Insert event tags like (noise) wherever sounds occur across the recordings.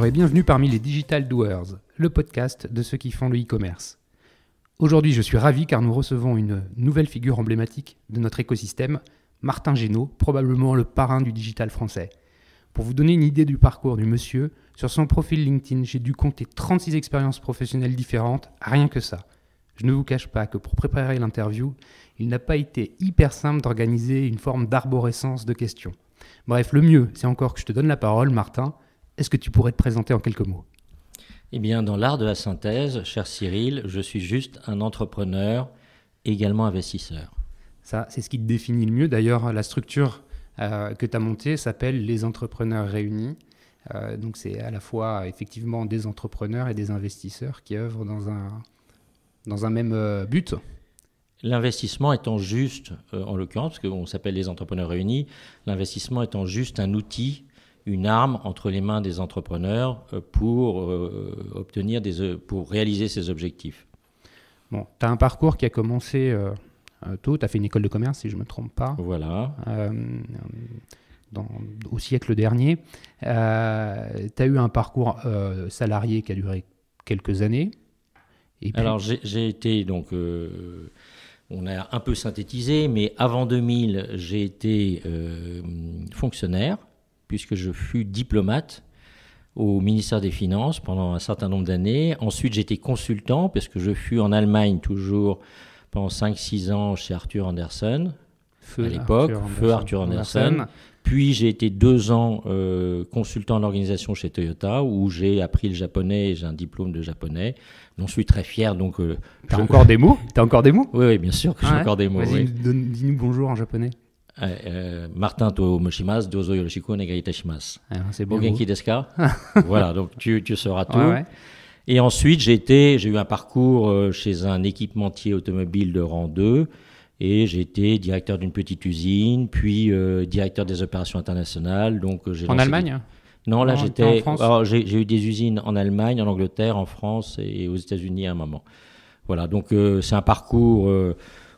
Bonjour et bienvenue parmi les Digital Doers, le podcast de ceux qui font le e-commerce. Aujourd'hui, je suis ravi car nous recevons une nouvelle figure emblématique de notre écosystème, Martin Génaud, probablement le parrain du digital français. Pour vous donner une idée du parcours du monsieur, sur son profil LinkedIn, j'ai dû compter 36 expériences professionnelles différentes, rien que ça. Je ne vous cache pas que pour préparer l'interview, il n'a pas été hyper simple d'organiser une forme d'arborescence de questions. Bref, le mieux, c'est encore que je te donne la parole, Martin, est-ce que tu pourrais te présenter en quelques mots Eh bien, dans l'art de la synthèse, cher Cyril, je suis juste un entrepreneur, également investisseur. Ça, c'est ce qui te définit le mieux. D'ailleurs, la structure euh, que tu as montée s'appelle Les Entrepreneurs Réunis. Euh, donc, c'est à la fois effectivement des entrepreneurs et des investisseurs qui œuvrent dans un, dans un même euh, but. L'investissement étant juste, en l'occurrence, parce qu'on s'appelle les entrepreneurs réunis, l'investissement étant juste un outil une arme entre les mains des entrepreneurs euh, pour, euh, obtenir des, euh, pour réaliser ces objectifs. Bon, tu as un parcours qui a commencé tôt, tu as fait une école de commerce si je ne me trompe pas. Voilà. au siècle dernier, tu as eu un parcours salarié qui a duré quelques années. Alors j'ai été donc on a un peu synthétisé, mais avant 2000, j'ai été fonctionnaire puisque je fus diplomate au ministère des Finances pendant un certain nombre d'années. Ensuite, j'étais consultant, parce que je fus en Allemagne toujours pendant 5-6 ans chez Arthur Anderson, à l'époque, Feu Arthur Anderson. Puis j'ai été deux ans euh, consultant en organisation chez Toyota, où j'ai appris le japonais j'ai un diplôme de japonais, dont je suis très fier. Donc, euh, as t'as encore des mots T'as encore des mots oui, bien sûr que j'ai encore des mots. dis-nous bonjour en japonais. Euh, euh, Martin to moshimas, dozo yoroshiku negayitashimas. Ah, c'est beau. Genki (laughs) Voilà, donc tu, tu sauras tout. Et ensuite, j'ai j'ai eu un parcours euh, chez un équipementier automobile de rang 2 et j'ai été directeur d'une petite usine, puis directeur des opérations internationales. Donc, en Allemagne Non, là j'étais. J'ai eu des usines en Allemagne, en Angleterre, en France et aux États-Unis à un moment. Voilà, donc c'est un parcours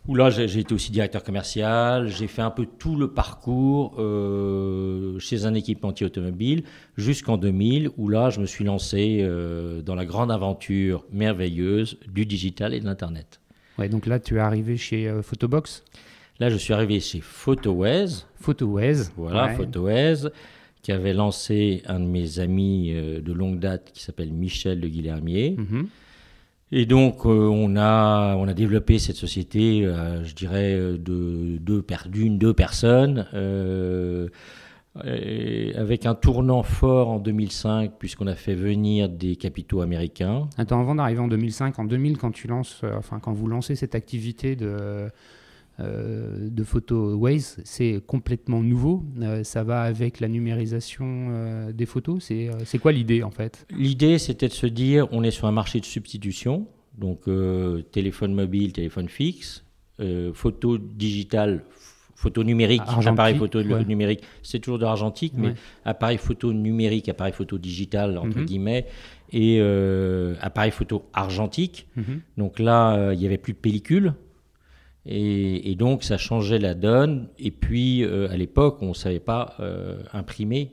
où là j'ai été aussi directeur commercial, j'ai fait un peu tout le parcours euh, chez un équipementier automobile jusqu'en 2000, où là je me suis lancé euh, dans la grande aventure merveilleuse du digital et de l'Internet. Ouais, donc là tu es arrivé chez euh, Photobox Là je suis arrivé chez Photoways. Photoways. Voilà, ouais. qui avait lancé un de mes amis de longue date qui s'appelle Michel de Guillermier. Mhm. Et donc, euh, on, a, on a développé cette société, euh, je dirais, euh, de deux, d'une, deux personnes, avec un tournant fort en 2005, puisqu'on a fait venir des capitaux américains. Attends, avant d'arriver en 2005, en 2000, quand, tu lances, enfin, quand vous lancez cette activité de euh, de photos Waze, c'est complètement nouveau. Euh, ça va avec la numérisation euh, des photos. C'est quoi l'idée en fait L'idée, c'était de se dire, on est sur un marché de substitution, donc téléphone mobile, téléphone fixe, photo digitale, photo numérique, appareil photo numérique, c'est toujours de l'argentique, mais appareil photo numérique, appareil photo digital, entre mhm. guillemets, et appareil photo argentique. Mhm. Donc là, il n'y avait plus de pellicule. Et, donc, ça changeait la donne. Et puis, euh, à l'époque, on ne savait pas euh, imprimer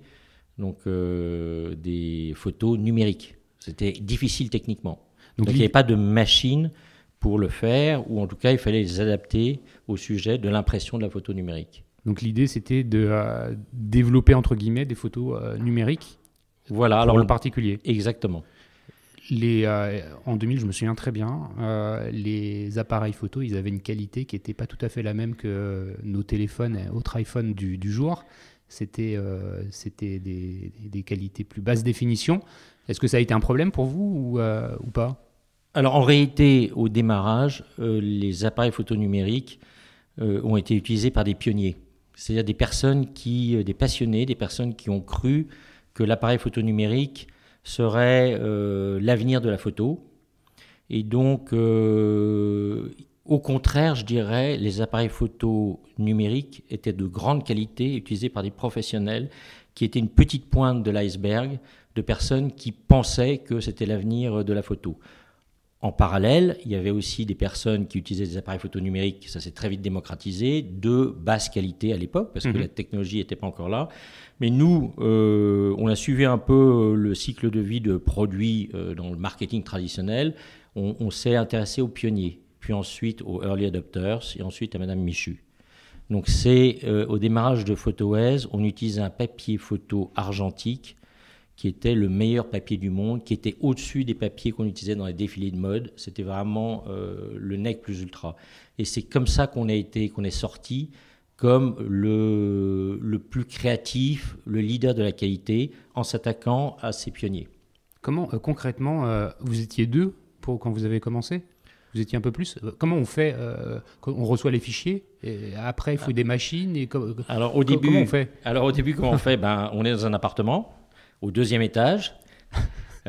donc, euh, des photos numériques. C'était difficile techniquement. Donc, il n'y avait pas de machine pour le faire, ou en tout cas, il fallait les adapter au sujet de l'impression de la photo numérique. Donc, l'idée, c'était de développer, entre guillemets, des photos numériques voilà, pour alors, le particulier. Exactement. Euh, en 2000, je me souviens très bien, euh, les appareils photo, ils avaient une qualité qui n'était pas tout à fait la même que nos téléphones, autres iPhones du, jour. C'était euh, des, qualités plus basse définition. Est-ce que ça a été un problème pour vous ou, ou pas Alors en réalité, au démarrage, les appareils photo numériques ont été utilisés par des pionniers, c'est-à-dire des personnes qui, des passionnés, des personnes qui ont cru que l'appareil photo numérique serait euh, l'avenir de la photo. Et donc, euh, au contraire, je dirais, les appareils photo numériques étaient de grande qualité, utilisés par des professionnels, qui étaient une petite pointe de l'iceberg de personnes qui pensaient que c'était l'avenir de la photo. En parallèle, il y avait aussi des personnes qui utilisaient des appareils photo numériques, ça s'est très vite démocratisé, de basse qualité à l'époque, parce que mhm. la technologie n'était pas encore là, mais nous, euh, on a suivi un peu euh, le cycle de vie de produits euh, dans le marketing traditionnel. On, s'est intéressé aux pionniers, puis ensuite aux early adopters, et ensuite à Madame Michu. Donc c'est au démarrage de PhotoWays, on utilisait un papier photo argentique qui était le meilleur papier du monde, qui était au-dessus des papiers qu'on utilisait dans les défilés de mode. C'était vraiment le nec plus ultra. Et c'est comme ça qu'on qu'on est sorti comme le, plus créatif, le leader de la qualité, en s'attaquant à ses pionniers. Comment euh, concrètement, euh, vous étiez deux pour quand vous avez commencé vous étiez un peu plus. Euh, comment on fait On reçoit les fichiers après il faut des machines et alors au début comment on fait Alors au début on fait Ben on est dans un appartement au deuxième étage.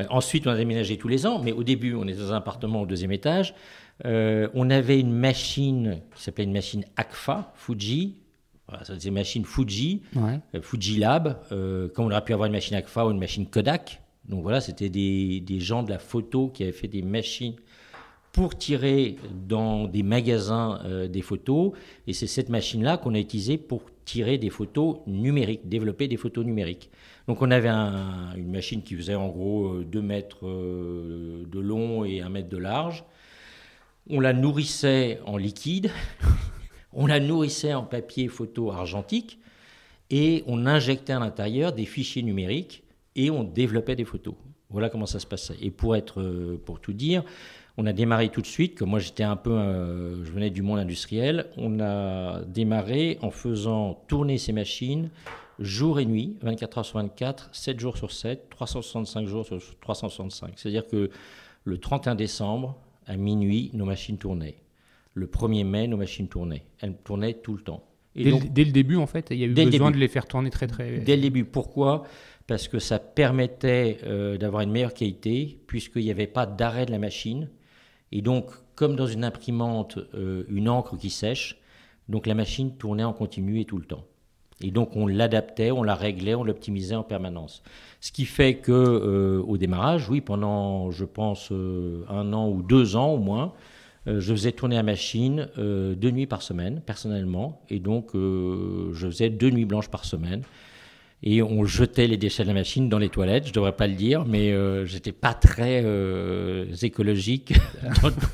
ensuite on a déménagé tous les ans, mais au début on est dans un appartement au deuxième étage. on avait une machine qui s'appelait une machine ACFA Fuji voilà, des machines Fuji, euh, Fuji Lab, quand euh, comme on aurait pu avoir une machine Agfa ou une machine Kodak. Donc voilà, c'était des, gens de la photo qui avaient fait des machines pour tirer dans des magasins euh, des photos. Et c'est cette machine-là qu'on a utilisée pour tirer des photos numériques, développer des photos numériques. Donc on avait une machine qui faisait en gros 2 mètres de long et 1 mètre de large. On la nourrissait en liquide (laughs) On la nourrissait en papier photo argentique et on injectait à l'intérieur des fichiers numériques et on développait des photos. Voilà comment ça se passait. Et pour, être, euh, pour tout dire, on a démarré tout de suite, comme moi j'étais un peu, euh, je venais du monde industriel, on a démarré en faisant tourner ces machines jour et nuit, 24 heures sur 24, 7 jours sur 7, 365 jours sur 365. C'est-à-dire que le 31 décembre, à minuit, nos machines tournaient le 1er mai, nos machines tournaient. Elles tournaient tout le temps. Et dès, le, début, en fait, il y a eu besoin de les faire tourner très très. Dès le début. Pourquoi Parce que ça permettait euh, d'avoir une meilleure qualité, puisqu'il n'y avait pas d'arrêt de la machine. Et donc, comme dans une imprimante, euh, une encre qui sèche, donc la machine tournait en continu et tout le temps. Et donc on l'adaptait, on la réglait, on l'optimisait en permanence. Ce qui fait que euh, au démarrage, oui, pendant je pense un an ou deux ans au moins, euh, je faisais tourner la machine euh, deux nuits par semaine, personnellement. Et donc, euh, je faisais deux nuits blanches par semaine et on jetait les déchets de la machine dans les toilettes. Je devrais pas le dire, mais euh, j'étais pas très écologique. (laughs) (laughs)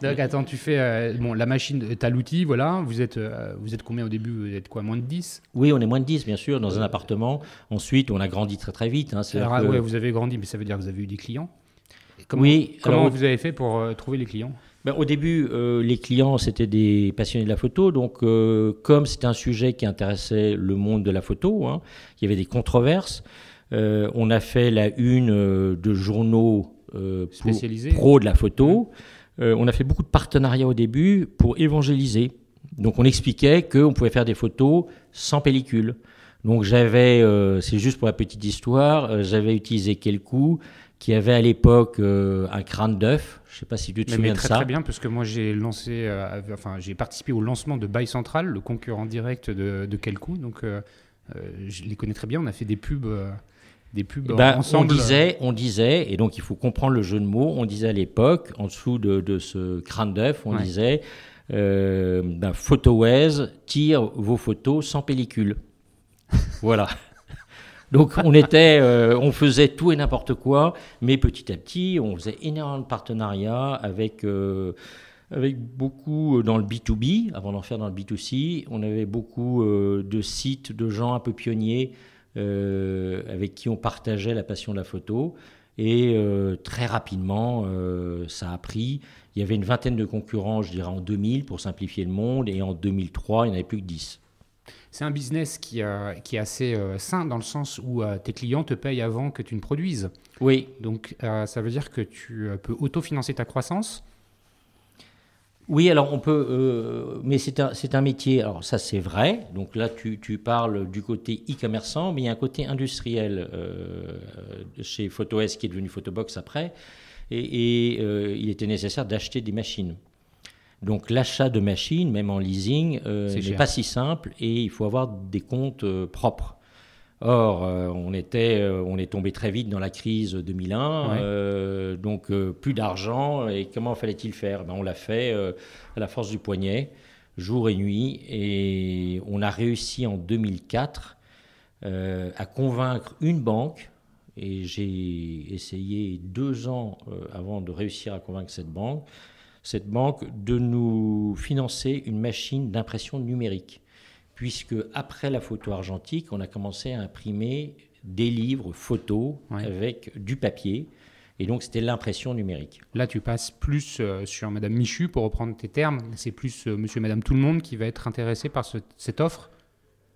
Donc attends, tu fais bon la machine, tu as l'outil, voilà. Vous êtes vous êtes combien au début Vous êtes quoi, moins de 10 Oui, on est moins de 10 bien sûr dans un appartement. Ensuite, on a grandi très très vite. Hein. Alors ah vous avez grandi, mais ça veut dire que vous avez eu des clients Comment, oui, comment vous avez fait pour euh, trouver les clients ben, Au début, euh, les clients, c'était des passionnés de la photo. Donc, euh, comme c'était un sujet qui intéressait le monde de la photo, hein, il y avait des controverses. on a fait la une de journaux spécialisés pro de la photo. on a fait beaucoup de partenariats au début pour évangéliser. Donc, on expliquait qu'on pouvait faire des photos sans pellicule. Donc j'avais, c'est juste pour la petite histoire, j'avais utilisé quelques coups, qui avait à l'époque euh, un crâne d'œuf. Je ne sais pas si tu te souviens de ça. Très bien, parce que moi j'ai lancé, euh, enfin j'ai participé au lancement de Buy Central, le concurrent direct de, de Donc euh, je les connais très bien. On a fait des pubs. des pubs eh ben, ensemble. On disait, on disait, et donc il faut comprendre le jeu de mots, on disait à l'époque, en dessous de, ce crâne d'œuf, on disait ben, PhotoWaze tire vos photos sans pellicule. (laughs) voilà. Donc euh, on faisait tout et n'importe quoi, mais petit à petit, on faisait énormément de partenariats avec euh, beaucoup euh, dans le B2B, avant d'en faire dans le B2C. On avait beaucoup de sites, de gens un peu pionniers avec qui on partageait la passion de la photo. Et très rapidement, ça a pris. Il y avait une vingtaine de concurrents, je dirais, en 2000 pour simplifier le monde. Et en 2003, il n'y en avait plus que 10. C'est un business qui, euh, est assez euh, sain dans le sens où euh, tes clients te payent avant que tu ne produises. Oui. Donc ça veut dire que tu peux autofinancer ta croissance. Oui, alors on peut, mais c'est un, métier, alors ça c'est vrai, donc là tu, parles du côté e-commerçant, mais il y a un côté industriel chez PhotoS qui est devenu Photobox après, et il était nécessaire d'acheter des machines. Donc l'achat de machines, même en leasing, euh, n'est pas si simple et il faut avoir des comptes euh, propres. Or, euh, on, était, on est tombé très vite dans la crise 2001, donc plus d'argent, et comment fallait-il faire ben, On l'a fait à la force du poignet, jour et nuit, et on a réussi en 2004 à convaincre une banque, et j'ai essayé deux ans avant de réussir à convaincre cette banque, cette banque de nous financer une machine d'impression numérique, puisque après la photo argentique, on a commencé à imprimer des livres photos avec du papier. Et donc, c'était l'impression numérique. Là, tu passes plus euh, sur Madame Michu, pour reprendre tes termes. C'est plus euh, Monsieur et Madame Tout-le-Monde qui va être intéressé par cette offre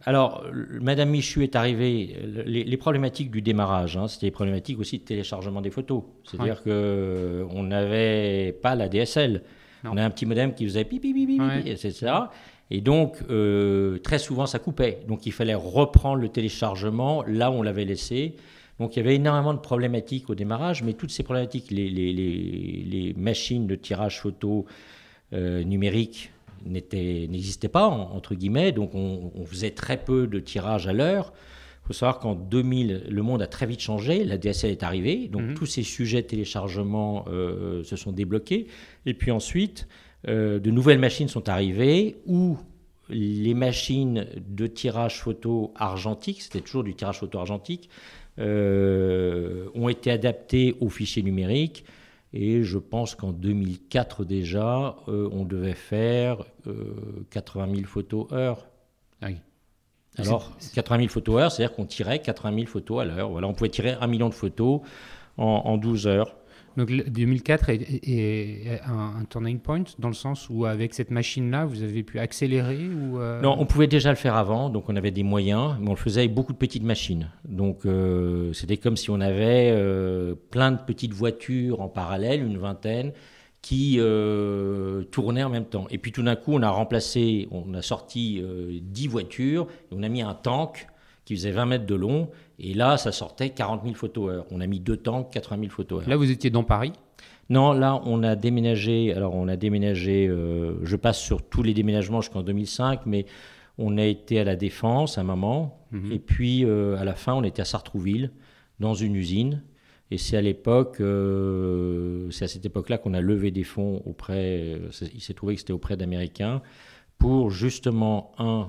alors, Madame Michu est arrivée. Les, problématiques du démarrage, hein, c'était les problématiques aussi de téléchargement des photos. C'est-à-dire que qu'on n'avait pas la DSL. On a un petit modem qui faisait pipi, pipi, pipi, etc. Et donc, euh, très souvent, ça coupait. Donc, il fallait reprendre le téléchargement là où on l'avait laissé. Donc, il y avait énormément de problématiques au démarrage, mais toutes ces problématiques, les, machines de tirage photo euh, numérique, n'existait pas, entre guillemets, donc on, faisait très peu de tirages à l'heure. Il faut savoir qu'en 2000, le monde a très vite changé, la DSL est arrivée, donc mhm. tous ces sujets de téléchargement euh, euh, se sont débloqués. Et puis ensuite, euh, de nouvelles machines sont arrivées où les machines de tirage photo argentique, c'était toujours du tirage photo argentique, ont été adaptées aux fichiers numériques. Et je pense qu'en 2004 déjà, euh, on devait faire 80 euh, 000 photos heure. Ah Alors, 80 000 photos heure, c'est-à-dire qu'on tirait 80 000 photos à l'heure. Voilà, on pouvait tirer un million de photos en, en 12 heures. Donc 2004 est, un, turning point dans le sens où avec cette machine-là, vous avez pu accélérer ou euh, Non, on pouvait déjà le faire avant, donc on avait des moyens, mais on le faisait avec beaucoup de petites machines. Donc euh, c'était comme si on avait euh, plein de petites voitures en parallèle, une vingtaine, qui tournaient en même temps. Et puis tout d'un coup, on a remplacé, on a sorti 10 voitures, on a mis un tank qui faisait 20 mètres de long et là, ça sortait 40 000 photos heure. On a mis deux temps, 80 000 photos heure. Là, vous étiez dans Paris non, là, on a déménagé. Alors, on a déménagé. Euh, je passe sur tous les déménagements jusqu'en 2005, mais on a été à la Défense à un moment. Mhm. Et puis, euh, à la fin, on était à Sartrouville, dans une usine. Et c'est à l'époque, euh, c'est à cette époque-là qu'on a levé des fonds auprès. il s'est trouvé que c'était auprès d'Américains pour justement un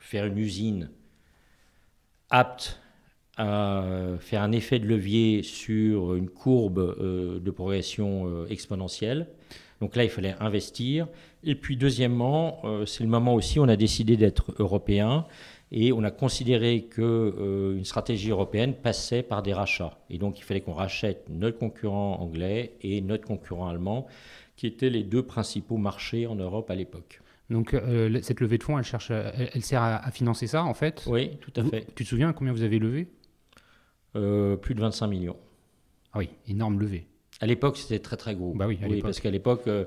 faire une usine apte à faire un effet de levier sur une courbe euh, de progression euh, exponentielle. Donc là, il fallait investir. Et puis deuxièmement, euh, c'est le moment aussi, où on a décidé d'être européen et on a considéré qu'une une stratégie européenne passait par des rachats. Et donc il fallait qu'on rachète notre concurrent anglais et notre concurrent allemand, qui étaient les deux principaux marchés en Europe à l'époque. Donc euh, cette levée de fonds, elle, cherche, euh, elle, sert à, financer ça, en fait Oui, tout à fait. Tu te souviens combien vous avez levé euh, Plus de 25 millions. Ah oui, énorme levée. À l'époque, c'était très très gros. Bah oui, parce qu'à l'époque, ce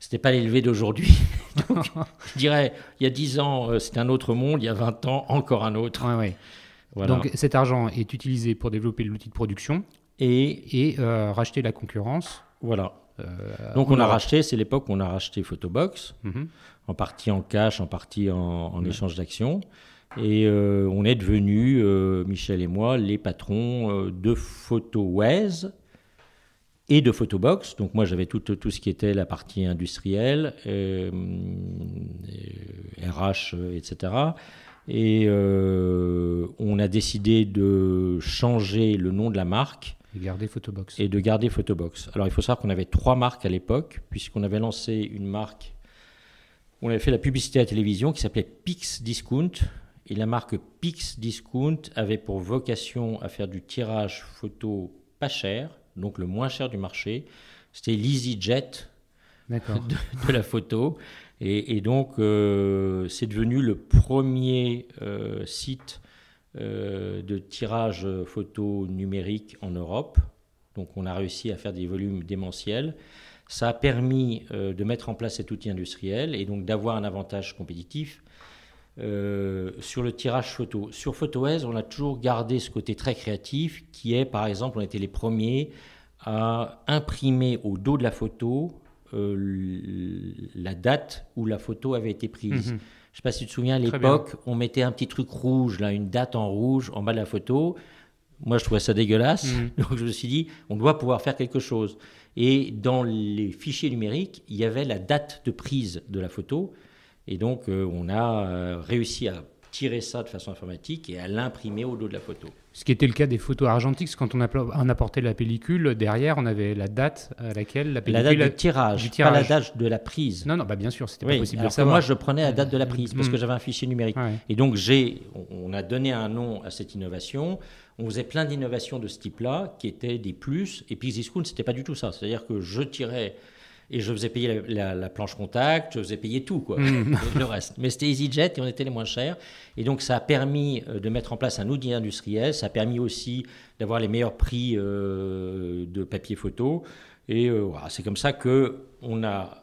c'était pas l'élevé d'aujourd'hui. (laughs) (laughs) je dirais, il y a 10 ans, c'était un autre monde, il y a 20 ans, encore un autre. Ouais, ouais. Voilà. Donc cet argent est utilisé pour développer l'outil de production et, et racheter la concurrence. Voilà. Euh, Donc on, a, racheté, c'est l'époque où on a racheté Photobox, mhm. en partie en cash, en partie en, échange d'actions. Et euh, on est devenu euh, Michel et moi, les patrons de PhotoWays et de Photobox. Donc moi, j'avais tout, ce qui était la partie industrielle, RH, etc. Et on a décidé de changer le nom de la marque et garder Photobox. Et de garder Photobox. Alors il faut savoir qu'on avait trois marques à l'époque, puisqu'on avait lancé une marque, on avait fait la publicité à la télévision qui s'appelait Pix Discount. Et la marque Pix Discount avait pour vocation à faire du tirage photo pas cher, donc le moins cher du marché. C'était l'EasyJet de, de la photo. Et, donc, euh, c'est devenu le premier euh, site euh, de tirage photo numérique en Europe. Donc on a réussi à faire des volumes démentiels. Ça a permis euh, de mettre en place cet outil industriel et donc d'avoir un avantage compétitif euh, sur le tirage photo. Sur PhotoS, on a toujours gardé ce côté très créatif qui est, par exemple, on a été les premiers à imprimer au dos de la photo la date où la photo avait été prise. Mm-hmm. Je ne sais pas si tu te souviens, à l'époque, on mettait un petit truc rouge, là, une date en rouge en bas de la photo. Moi, je trouvais ça dégueulasse. Mm. (laughs) Donc, je me suis dit, on doit pouvoir faire quelque chose. Et dans les fichiers numériques, il y avait la date de prise de la photo. Et donc, euh, on a euh, réussi à tirer ça de façon informatique et à l'imprimer au dos de la photo. Ce qui était le cas des photos argentiques, quand on, apportait la pellicule, derrière, on avait la date à laquelle la pellicule. La date du tirage, pas la date de la prise. Non, non, bah bien sûr, c'était n'était pas possible moi, je prenais la date de la prise parce que mm. j'avais un fichier numérique. Et donc, j'ai, on a donné un nom à cette innovation. On faisait plein d'innovations de ce type-là, qui étaient des plus. Et ce c'était pas du tout ça. C'est-à-dire que je tirais et je faisais payer la, la, planche contact, je faisais payer tout, quoi, mm. le reste. Mais c'était EasyJet et on était les moins chers. Et donc, ça a permis euh, de mettre en place un outil industriel. Ça a permis aussi d'avoir les meilleurs prix euh, de papier photo. Et euh, voilà, c'est comme ça que on a,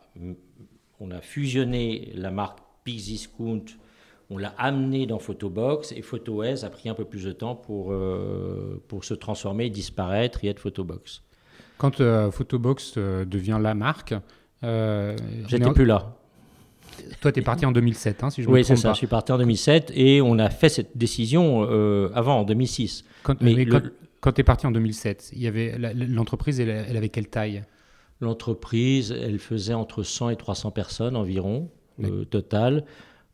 on a fusionné la marque Pixiscount on l'a amené dans Photobox et PhotoS a pris un peu plus de temps pour, pour se transformer, disparaître et être Photobox. Quand euh, Photobox euh, devient la marque, euh, j'étais plus là. Toi, tu es parti en 2007, hein, si je me trompe Oui, c'est ça, je suis parti en 2007 et on a fait cette décision avant, en 2006. Quand, mais, quand, tu es parti en 2007, l'entreprise, elle, avait quelle taille L'entreprise, elle faisait entre 100 et 300 personnes environ, euh, total.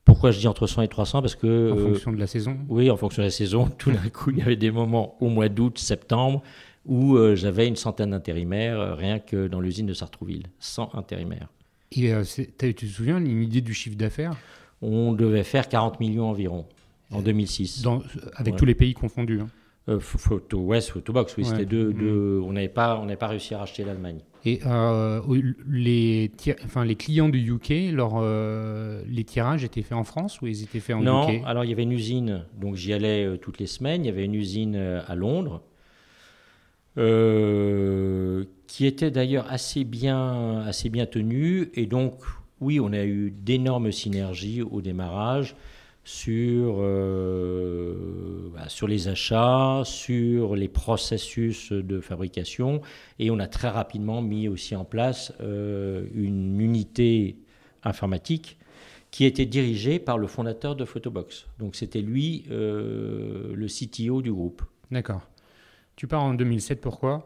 Pourquoi je dis entre 100 et 300 Parce que... En fonction de la saison Oui, en fonction de la saison. (laughs) Tout d'un coup, il y avait des moments au mois d'août, septembre, où euh, j'avais une centaine d'intérimaires euh, rien que dans l'usine de Sartrouville, 100 intérimaires. Et tu te souviens l'idée idée du chiffre d'affaires On devait faire 40 millions environ en 2006. Euh, avec tous les pays confondus hein. photo, Photobox, oui, c'était mm. deux, On n'avait pas, pas réussi à racheter l'Allemagne. Et les, enfin, les clients du UK, les tirages étaient faits en France ou ils étaient faits en UK Non, alors il y avait une usine, donc j'y allais toutes les semaines. Il y avait une usine à Londres euh, qui était d'ailleurs assez bien, assez bien tenu. Et donc, oui, on a eu d'énormes synergies au démarrage sur, euh, bah, sur les achats, sur les processus de fabrication. Et on a très rapidement mis aussi en place euh, une unité informatique qui était dirigée par le fondateur de Photobox. Donc c'était lui le CTO du groupe. D'accord. Tu pars en 2007, pourquoi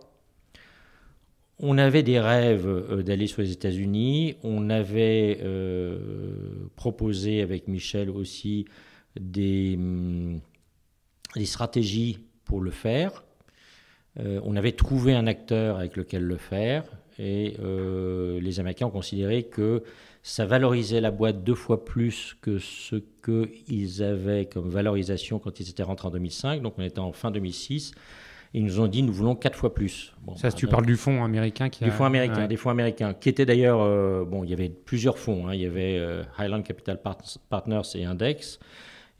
on avait des rêves euh, d'aller sur les États-Unis. On avait euh, proposé avec Michel aussi des, hum, stratégies pour le faire. Euh, on avait trouvé un acteur avec lequel le faire. Et les Américains ont considéré que ça valorisait la boîte deux fois plus que ce qu'ils avaient comme valorisation quand ils étaient rentrés en 2005. Donc on était en fin 2006 ils nous ont dit, nous voulons quatre fois plus. Bon, ça, bah, tu bah, parles du fonds américain qui Du fonds américain, des fonds américains, qui étaient d'ailleurs... Euh, bon, il y avait plusieurs fonds. Hein. il y avait euh, Highland Capital Partners et Index.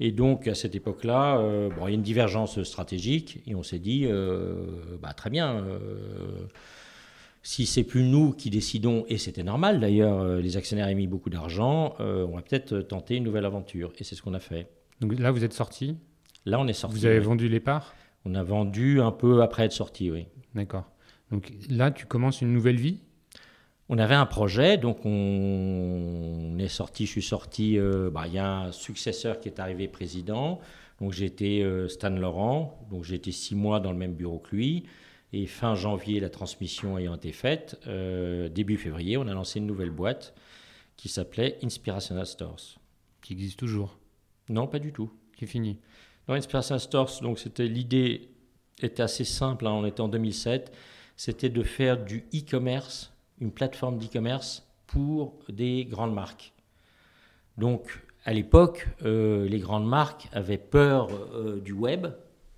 Et donc, à cette époque-là, euh, bon, il y a une divergence stratégique. Et on s'est dit, bah, très bien si c'est plus nous qui décidons, et c'était normal d'ailleurs, les actionnaires ont mis beaucoup d'argent, on va peut-être tenter une nouvelle aventure. Et c'est ce qu'on a fait. Donc là, vous êtes sorti Là, on est sorti. Vous avez vendu les parts on a vendu un peu après être sorti, oui. D'accord. Donc là, tu commences une nouvelle vie On avait un projet, donc on, est sorti, je suis sorti, euh, bah, il y a un successeur qui est arrivé président, donc j'étais euh, Stan Laurent, donc j'étais six mois dans le même bureau que lui, et fin janvier, la transmission ayant été faite, euh, début février, on a lancé une nouvelle boîte qui s'appelait Inspirational Stores. Qui existe toujours Non, pas du tout. Qui est fini. Dans Inspiration Stores, donc c'était l'idée était assez simple, hein. on était en 2007, c'était de faire du e-commerce, une plateforme d'e-commerce pour des grandes marques. Donc à l'époque, euh, les grandes marques avaient peur euh, du web,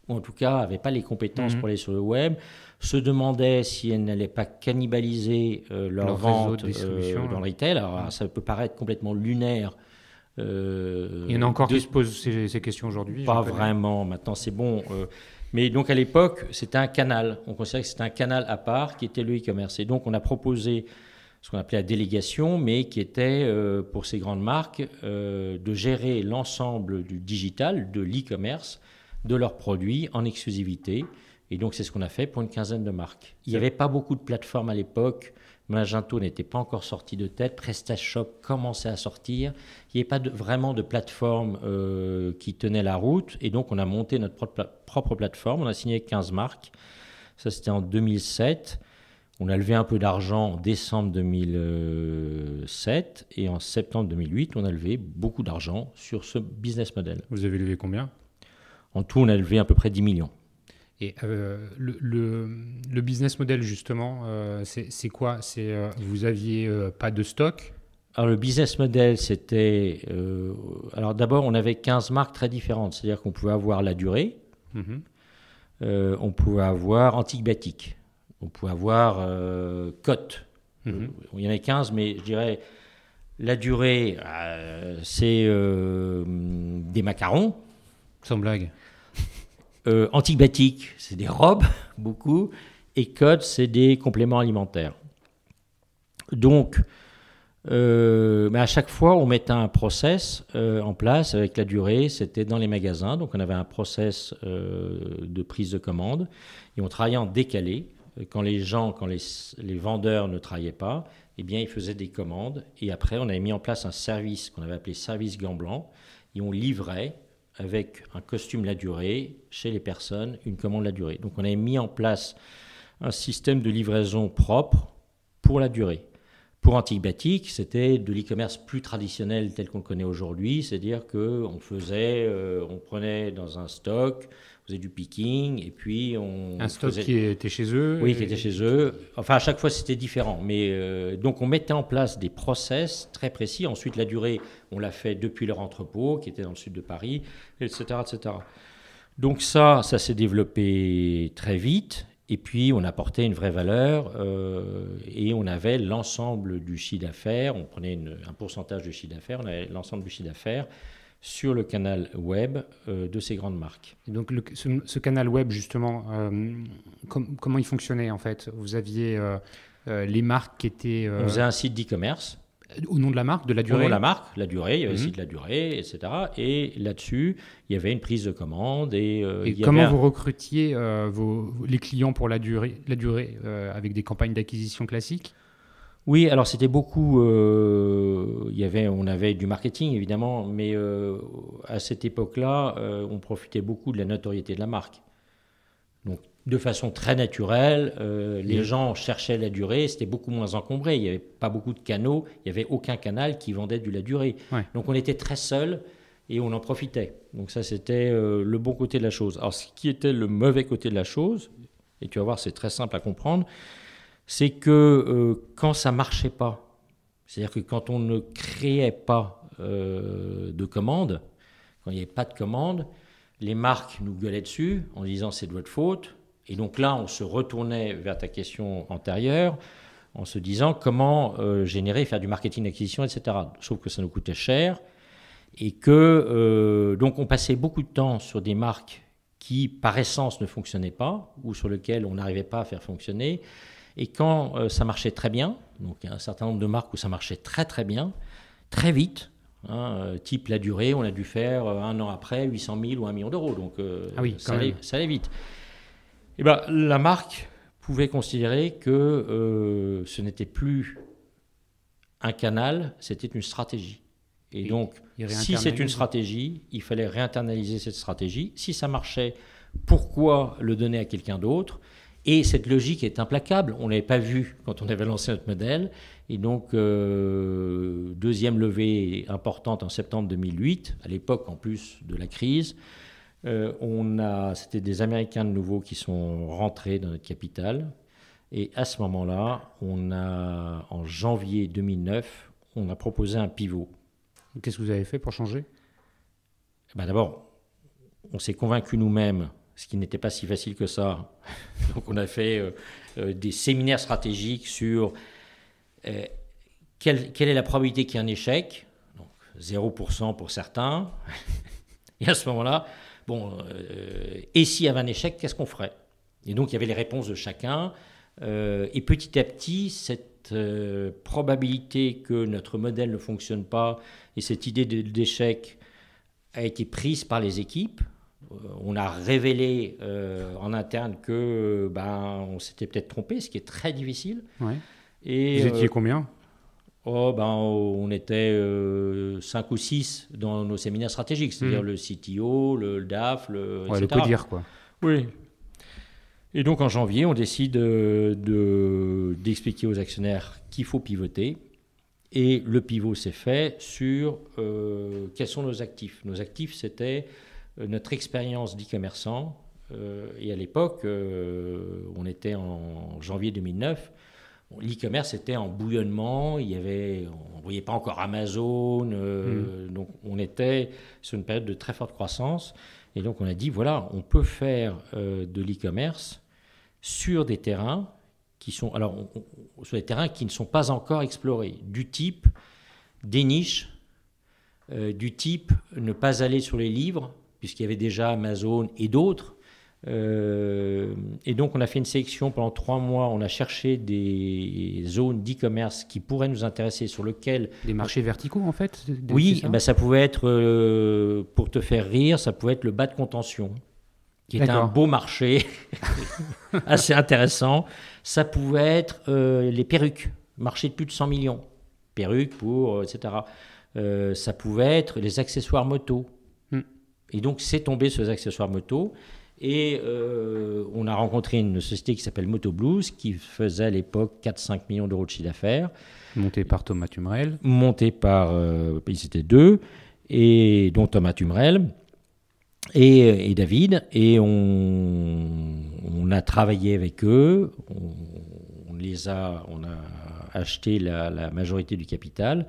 ou en tout cas n'avaient pas les compétences mhm. pour aller sur le web, se demandaient si elles n'allaient pas cannibaliser euh, leur, vente dans le retail. Alors, ça peut paraître complètement lunaire euh, Il y en a encore qui se posent ces, questions aujourd'hui Pas vraiment, maintenant c'est bon. Euh, mais donc à l'époque, c'était un canal. On considérait que c'était un canal à part qui était le e-commerce. Et donc on a proposé ce qu'on appelait la délégation, mais qui était euh, pour ces grandes marques de gérer l'ensemble du digital, de l'e-commerce, de leurs produits en exclusivité. Et donc c'est ce qu'on a fait pour une quinzaine de marques. Il n'y avait pas beaucoup de plateformes à l'époque Magento n'était pas encore sorti de tête, PrestaShop commençait à sortir, il n'y avait pas vraiment de plateforme euh, qui tenait la route, et donc on a monté notre propre, propre plateforme, on a signé 15 marques, ça c'était en 2007, on a levé un peu d'argent en décembre 2007, et en septembre 2008, on a levé beaucoup d'argent sur ce business model. Vous avez levé combien En tout, on a levé à peu près 10 millions. Euh, le, business model, justement, euh, c'est quoi euh, vous aviez pas de stock Alors, le business model, c'était. alors, d'abord, on avait 15 marques très différentes. C'est-à-dire qu'on pouvait avoir la durée, mm-hmm. on pouvait avoir antique-batique. on pouvait avoir cote. Mm-hmm. Il y en avait 15, mais je dirais. La durée, c'est des macarons. Sans blague. Euh, Antibatiques, c'est des robes, (laughs) beaucoup, et codes, c'est des compléments alimentaires. Donc, euh, mais à chaque fois, on mettait un process euh, en place avec la durée. C'était dans les magasins, donc on avait un process de prise de commande et on travaillait en décalé. Quand les gens, quand les, les vendeurs ne travaillaient pas, eh bien, ils faisaient des commandes et après, on avait mis en place un service qu'on avait appelé service gant blanc et on livrait avec un costume la durée chez les personnes, une commande la durée. Donc on avait mis en place un système de livraison propre pour la durée. Pour Antique Batik, c'était de l'e-commerce plus traditionnel tel qu'on le connaît aujourd'hui, c'est-à-dire qu'on faisait, euh, on prenait dans un stock, faisait du picking, et puis on... Un stock qui était chez eux Oui, qui était chez eux. Enfin, à chaque fois, c'était différent. Mais euh, donc, on mettait en place des process très précis. Ensuite, la durée, on l'a fait depuis leur entrepôt, qui était dans le sud de Paris, etc., etc. Donc ça, ça s'est développé très vite. Et puis, on apportait une vraie valeur euh, et on avait l'ensemble du chiffre d'affaires. On prenait un pourcentage du chiffre d'affaires, on avait l'ensemble du chiffre d'affaires sur le canal web euh, de ces grandes marques. donc ce, canal web, justement, euh, comment il fonctionnait en fait Vous aviez euh, les marques qui étaient... On faisait un site d'e-commerce. Au nom de la marque, de la durée Au nom de la marque, la durée, il y avait aussi mhm. de la durée, etc. Et là-dessus, il y avait une prise de commande. Et, et comment vous recrutiez les clients pour la durée, la durée avec des campagnes d'acquisition classiques oui, alors c'était beaucoup. Euh, il y avait, on avait du marketing évidemment, mais euh, à cette époque-là, euh, on profitait beaucoup de la notoriété de la marque. Donc, de façon très naturelle, les gens cherchaient la durée. C'était beaucoup moins encombré. Il n'y avait pas beaucoup de canaux. Il n'y avait aucun canal qui vendait de la durée. Donc, on était très seul et on en profitait. Donc, ça, c'était le bon côté de la chose. Alors, ce qui était le mauvais côté de la chose, et tu vas voir, c'est très simple à comprendre c'est que euh, quand ça marchait pas, c'est-à-dire que quand on ne créait pas euh, de commandes, quand il n'y avait pas de commandes, les marques nous gueulaient dessus en disant c'est de votre faute. Et donc là, on se retournait vers ta question antérieure en se disant comment euh, générer, faire du marketing d'acquisition, etc. Sauf que ça nous coûtait cher et que donc on passait beaucoup de temps sur des marques qui par essence ne fonctionnaient pas ou sur lesquelles on n'arrivait pas à faire fonctionner et quand euh, ça marchait très bien, donc il y a un certain nombre de marques où ça marchait très très bien, très vite, hein, euh, type la durée, on a dû faire euh, un an après 800 000 ou un million d'euros. Donc ah ça, allait, vite. Et eh ben, la marque pouvait considérer que ce n'était plus un canal, c'était une stratégie. Et donc, si c'est une stratégie, il fallait réinternaliser cette stratégie. Si ça marchait, pourquoi le donner à quelqu'un d'autre et cette logique est implacable. On ne l'avait pas vu quand on avait lancé notre modèle. Et donc, euh, deuxième levée importante en septembre 2008, à l'époque en plus de la crise. Euh, on a, c'était des Américains de nouveau qui sont rentrés dans notre capitale. Et à ce moment-là, on a, en janvier 2009, on a proposé un pivot. Qu'est-ce que vous avez fait pour changer eh ben, D'abord, on s'est convaincu nous-mêmes ce qui n'était pas si facile que ça. Donc on a fait euh, euh, des séminaires stratégiques sur euh, quelle, quelle, est la probabilité qu'il y ait un échec, donc 0% pour certains. Et à ce moment-là, bon, et s'il y avait un échec, qu'est-ce qu'on ferait Et donc il y avait les réponses de chacun. et petit à petit, cette probabilité que notre modèle ne fonctionne pas et cette idée d'échec a été prise par les équipes euh, on a révélé euh, en interne que ben, on s'était peut-être trompé, ce qui est très difficile. Et, Vous étiez euh, combien oh, ben, On était 5 ou 6 dans nos séminaires stratégiques, c'est-à-dire hmm. le CTO, le, DAF, le, ouais, etc. dire quoi. Oui. Et donc en janvier, on décide d'expliquer aux actionnaires qu'il faut pivoter. Et le pivot s'est fait sur quels sont nos actifs. Nos actifs, c'était euh, notre expérience d'e-commerçant, euh, et à l'époque, euh, on était en janvier 2009, l'e-commerce était en bouillonnement, il y avait, on ne voyait pas encore Amazon, mm. donc on était sur une période de très forte croissance. Et donc on a dit, voilà, on peut faire de l'e-commerce sur des terrains qui sont, alors, sur des terrains qui ne sont pas encore explorés, du type des niches, du type ne pas aller sur les livres, puisqu'il y avait déjà Amazon et d'autres. Euh, et donc, on a fait une sélection pendant trois mois. On a cherché des zones d'e-commerce qui pourraient nous intéresser, sur lesquelles. Des marchés verticaux, en fait Oui, ça, ben, ça pouvait être, euh, pour te faire rire, ça pouvait être le bas de contention, qui est un beau marché, (laughs) assez intéressant. Ça pouvait être euh, les perruques, marché de plus de 100 millions. Perruques pour, etc. ça pouvait être les accessoires moto et donc, c'est tombé sur les accessoires moto. Et euh, on a rencontré une société qui s'appelle Moto Blues, qui faisait à l'époque 4-5 millions d'euros de chiffre d'affaires. Monté par Thomas Tumrel. Monté par, euh, ils étaient deux, et dont Thomas Tumrel et, euh, David. Et on, a travaillé avec eux, on, les a, on a acheté la, la majorité du capital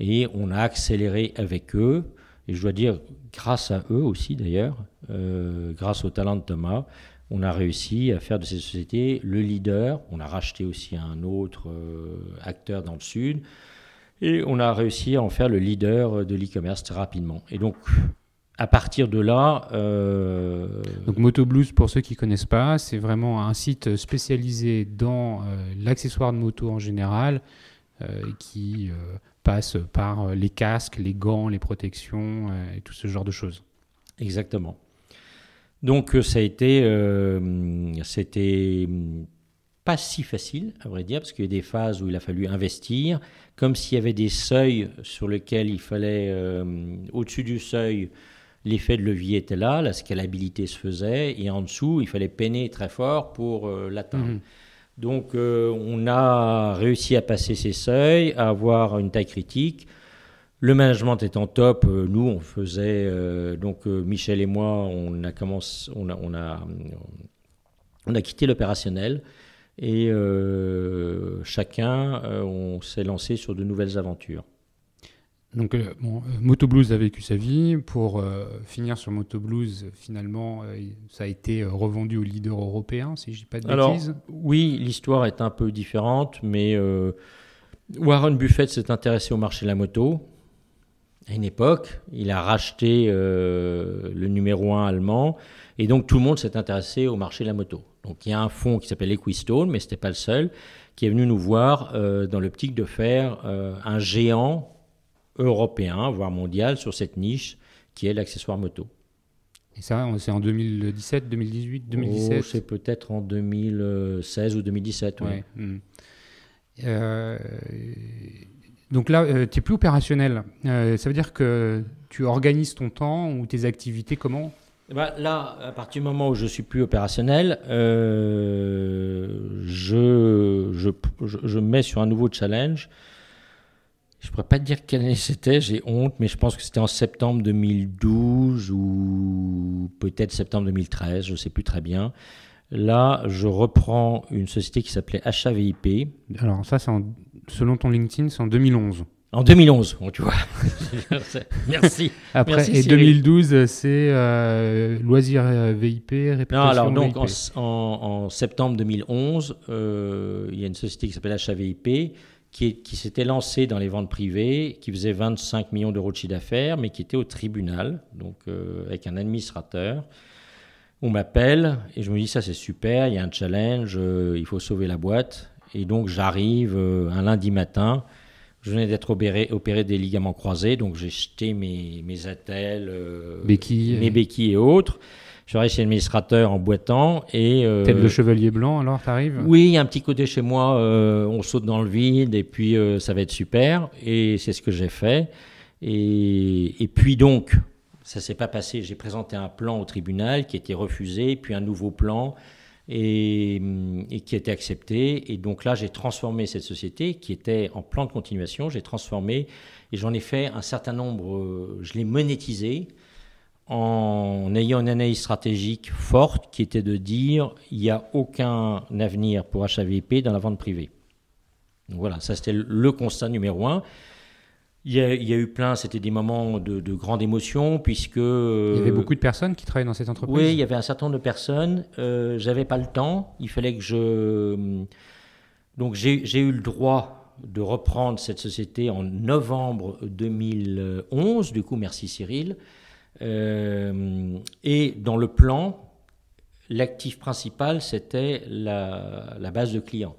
et on a accéléré avec eux et je dois dire, grâce à eux aussi d'ailleurs, euh, grâce au talent de Thomas, on a réussi à faire de cette société le leader. On a racheté aussi un autre euh, acteur dans le Sud. Et on a réussi à en faire le leader de l'e-commerce rapidement. Et donc, à partir de là. Euh, donc, Moto Blues, pour ceux qui ne connaissent pas, c'est vraiment un site spécialisé dans l'accessoire de moto en général, qui passe par euh, les casques, les gants, les protections euh, et tout ce genre de choses. Exactement. Donc euh, ça a été, c'était mm, pas si facile, à vrai dire, parce qu'il y a des phases où il a fallu investir, comme s'il y avait des seuils sur lesquels il fallait, au-dessus du seuil, l'effet de levier était là, la scalabilité se faisait, et en dessous, il fallait peiner très fort pour l'atteindre. Mm-hmm. Donc euh, on a réussi à passer ces seuils, à avoir une taille critique. Le management est en top. Euh, nous, on faisait euh, donc Michel et moi, on a commencé, on a, on a, on a quitté l'opérationnel et chacun, on s'est lancé sur de nouvelles aventures. Donc, euh, euh, Motoblues a vécu sa vie. Pour euh, finir sur Motoblues, finalement, ça a été revendu au leader européen, si je ne dis pas de Alors, Oui, l'histoire est un peu différente, mais Warren Buffett s'est intéressé au marché de la moto. À une époque, il a racheté le numéro 1 allemand, et donc tout le monde s'est intéressé au marché de la moto. Donc il y a un fonds qui s'appelle Equistone, mais ce n'était pas le seul, qui est venu nous voir dans l'optique de faire un géant européen, voire mondial, sur cette niche qui est l'accessoire moto. Et ça, c'est en 2017, 2018, 2017 C'est peut-être en 2016 ou 2017, oui. Hum. Euh, donc là, euh, tu n'es plus opérationnel. Euh, ça veut dire que tu organises ton temps ou tes activités comment eh ben, Là, à partir du moment où je suis plus opérationnel, je je, je, mets sur un nouveau challenge je pourrais pas te dire quelle année c'était, j'ai honte, mais je pense que c'était en septembre 2012 ou peut-être septembre 2013, je sais plus très bien. Là, je reprends une société qui s'appelait HAVIP. Alors ça, en... selon ton LinkedIn, c'est en 2011. En 2011, tu vois. (laughs) Merci. Après, et 2012, c'est euh, Loisirs euh, VIP, Réputation Non, alors donc en, septembre 2011, euh, il y a une société qui s'appelle HAVIP qui, s'était lancé dans les ventes privées, qui faisait 25 millions d'euros de chiffre d'affaires, mais qui était au tribunal, donc euh, avec un administrateur. On m'appelle et je me dis ça c'est super, il y a un challenge, euh, il faut sauver la boîte. Et donc j'arrive euh, un lundi matin, je venais d'être opéré, des ligaments croisés, donc j'ai jeté mes, attelles, mes béquilles et autres. Je suis chez l'administrateur en boitant et... Tête euh, de chevalier blanc, alors, t'arrives Oui, il y a un petit côté chez moi, euh, on saute dans le vide et puis euh, ça va être super. Et c'est ce que j'ai fait. Et, et, puis donc, ça s'est pas passé. J'ai présenté un plan au tribunal qui était refusé, puis un nouveau plan et, hum, et qui était accepté. Et donc là, j'ai transformé cette société qui était en plan de continuation. J'ai transformé et j'en ai fait un certain nombre. je l'ai monétisé en ayant une analyse stratégique forte qui était de dire il n'y a aucun avenir pour HVP dans la vente privée. voilà, ça c'était le constat numéro un. Il y, a, il y a eu plein, c'était des moments de, grande émotion puisque... Il y avait euh, beaucoup de personnes qui travaillaient dans cette entreprise. Oui, il y avait un certain nombre de personnes. Euh, j'avais pas le temps. Il fallait que je... Euh, donc j'ai eu le droit de reprendre cette société en novembre 2011. Du coup, merci Cyril. Euh, et dans le plan, l'actif principal, c'était la, base de clients.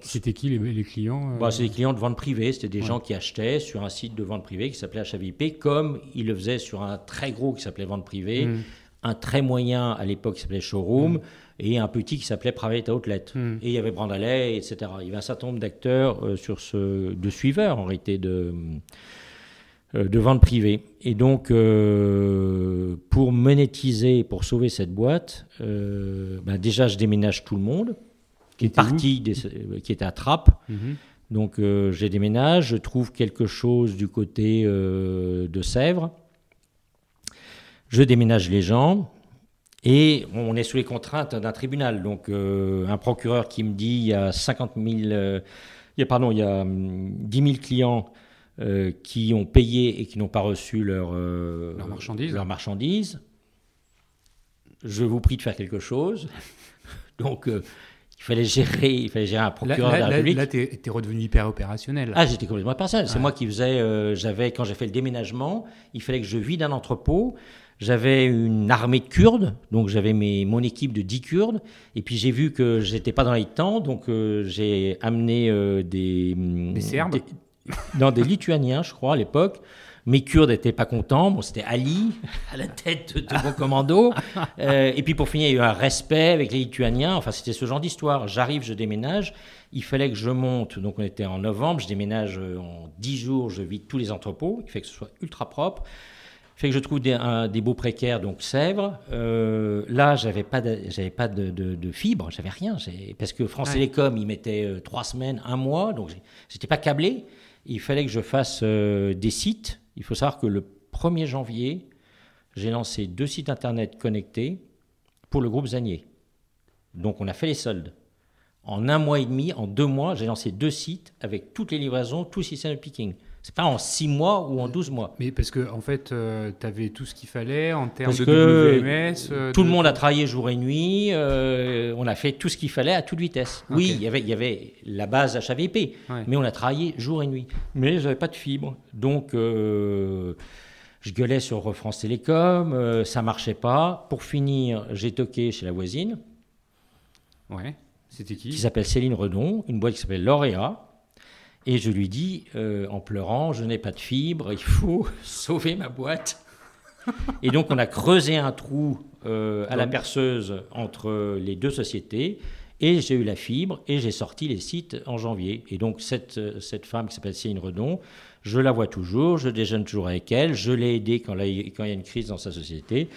c'était qui les, clients euh bah, C'était des clients de vente privée, c'était des gens qui achetaient sur un site de vente privée qui s'appelait HAVP, comme ils le faisaient sur un très gros qui s'appelait vente privée, mm. un très moyen à l'époque qui s'appelait showroom, mm. et un petit qui s'appelait private outlet. Mm. Et il y avait brandalet etc. Il y avait un certain nombre d'acteurs euh, sur ce, de suiveurs en réalité de, de vente privée. Et donc, euh, pour monétiser, pour sauver cette boîte, euh, ben déjà, je déménage tout le monde, qui est parti, qui est euh, à Trappes. Mhm. Donc, j'ai je déménage, je trouve quelque chose du côté de Sèvres. Je déménage les gens. Et on est sous les contraintes d'un tribunal. Donc, un procureur qui me dit il y a 50 000, pardon, il y a 10 hum, 000 clients euh, qui ont payé et qui n'ont pas reçu leurs leur euh, marchandises. Leur marchandise. Je vous prie de faire quelque chose. (laughs) Donc, euh, il, fallait gérer, il fallait gérer un procureur là, là, Là, tu es, redevenu hyper opérationnel. Ah, j'étais complètement opérationnel. C'est moi qui faisais, j'avais, quand j'ai fait le déménagement, il fallait que je vide un entrepôt. J'avais une armée de Kurdes, donc j'avais mon équipe de 10 Kurdes, et puis j'ai vu que j'étais pas dans les temps, donc j'ai amené des, des, Serbes dans des Lituaniens, je crois, à l'époque. Mes Kurdes n'étaient pas contents. Bon, c'était Ali (laughs) à la tête de mon commando. Euh, et puis pour finir, il y a eu un respect avec les Lituaniens. Enfin, c'était ce genre d'histoire. J'arrive, je déménage. Il fallait que je monte. Donc on était en novembre. Je déménage euh, en 10 jours. Je vide tous les entrepôts. Il fait que ce soit ultra propre. Il fait que je trouve des, beaux précaires, donc Sèvres. Euh, là, j'avais pas, pas de, de, de fibres, j'avais rien. Parce que France Télécom, ils mettaient trois semaines, un mois, donc j'étais pas câblé il fallait que je fasse euh, des sites. Il faut savoir que le 1er janvier, j'ai lancé deux sites internet connectés pour le groupe Zanier. Donc on a fait les soldes. En un mois et demi, en deux mois, j'ai lancé deux sites avec toutes les livraisons, tout le système de picking. C'est pas en 6 mois ou en 12 mois. Mais parce que, en fait, euh, tu avais tout ce qu'il fallait en termes de WMS. Euh, tout le monde a travaillé jour et nuit. Euh, on a fait tout ce qu'il fallait à toute vitesse. Oui, il y avait la base HVP, mais on a travaillé jour et nuit. Mais j'avais pas de fibre. Donc, je gueulais sur France Télécom. ça marchait pas. Pour finir, j'ai toqué chez la voisine. Ouais. C'était qui Qui s'appelle Céline Redon, une boîte qui s'appelle Lauréat et je lui dis, euh, en pleurant, je n'ai pas de fibre, il faut (laughs) sauver ma boîte. Et donc on a creusé un trou euh, à la perceuse entre les deux sociétés. Et j'ai eu la fibre et j'ai sorti les sites en janvier. Et donc cette, euh, femme qui s'appelle Céline Redon, je la vois toujours, je déjeune toujours avec elle, je l'ai aidée quand, quand il y a une crise dans sa société.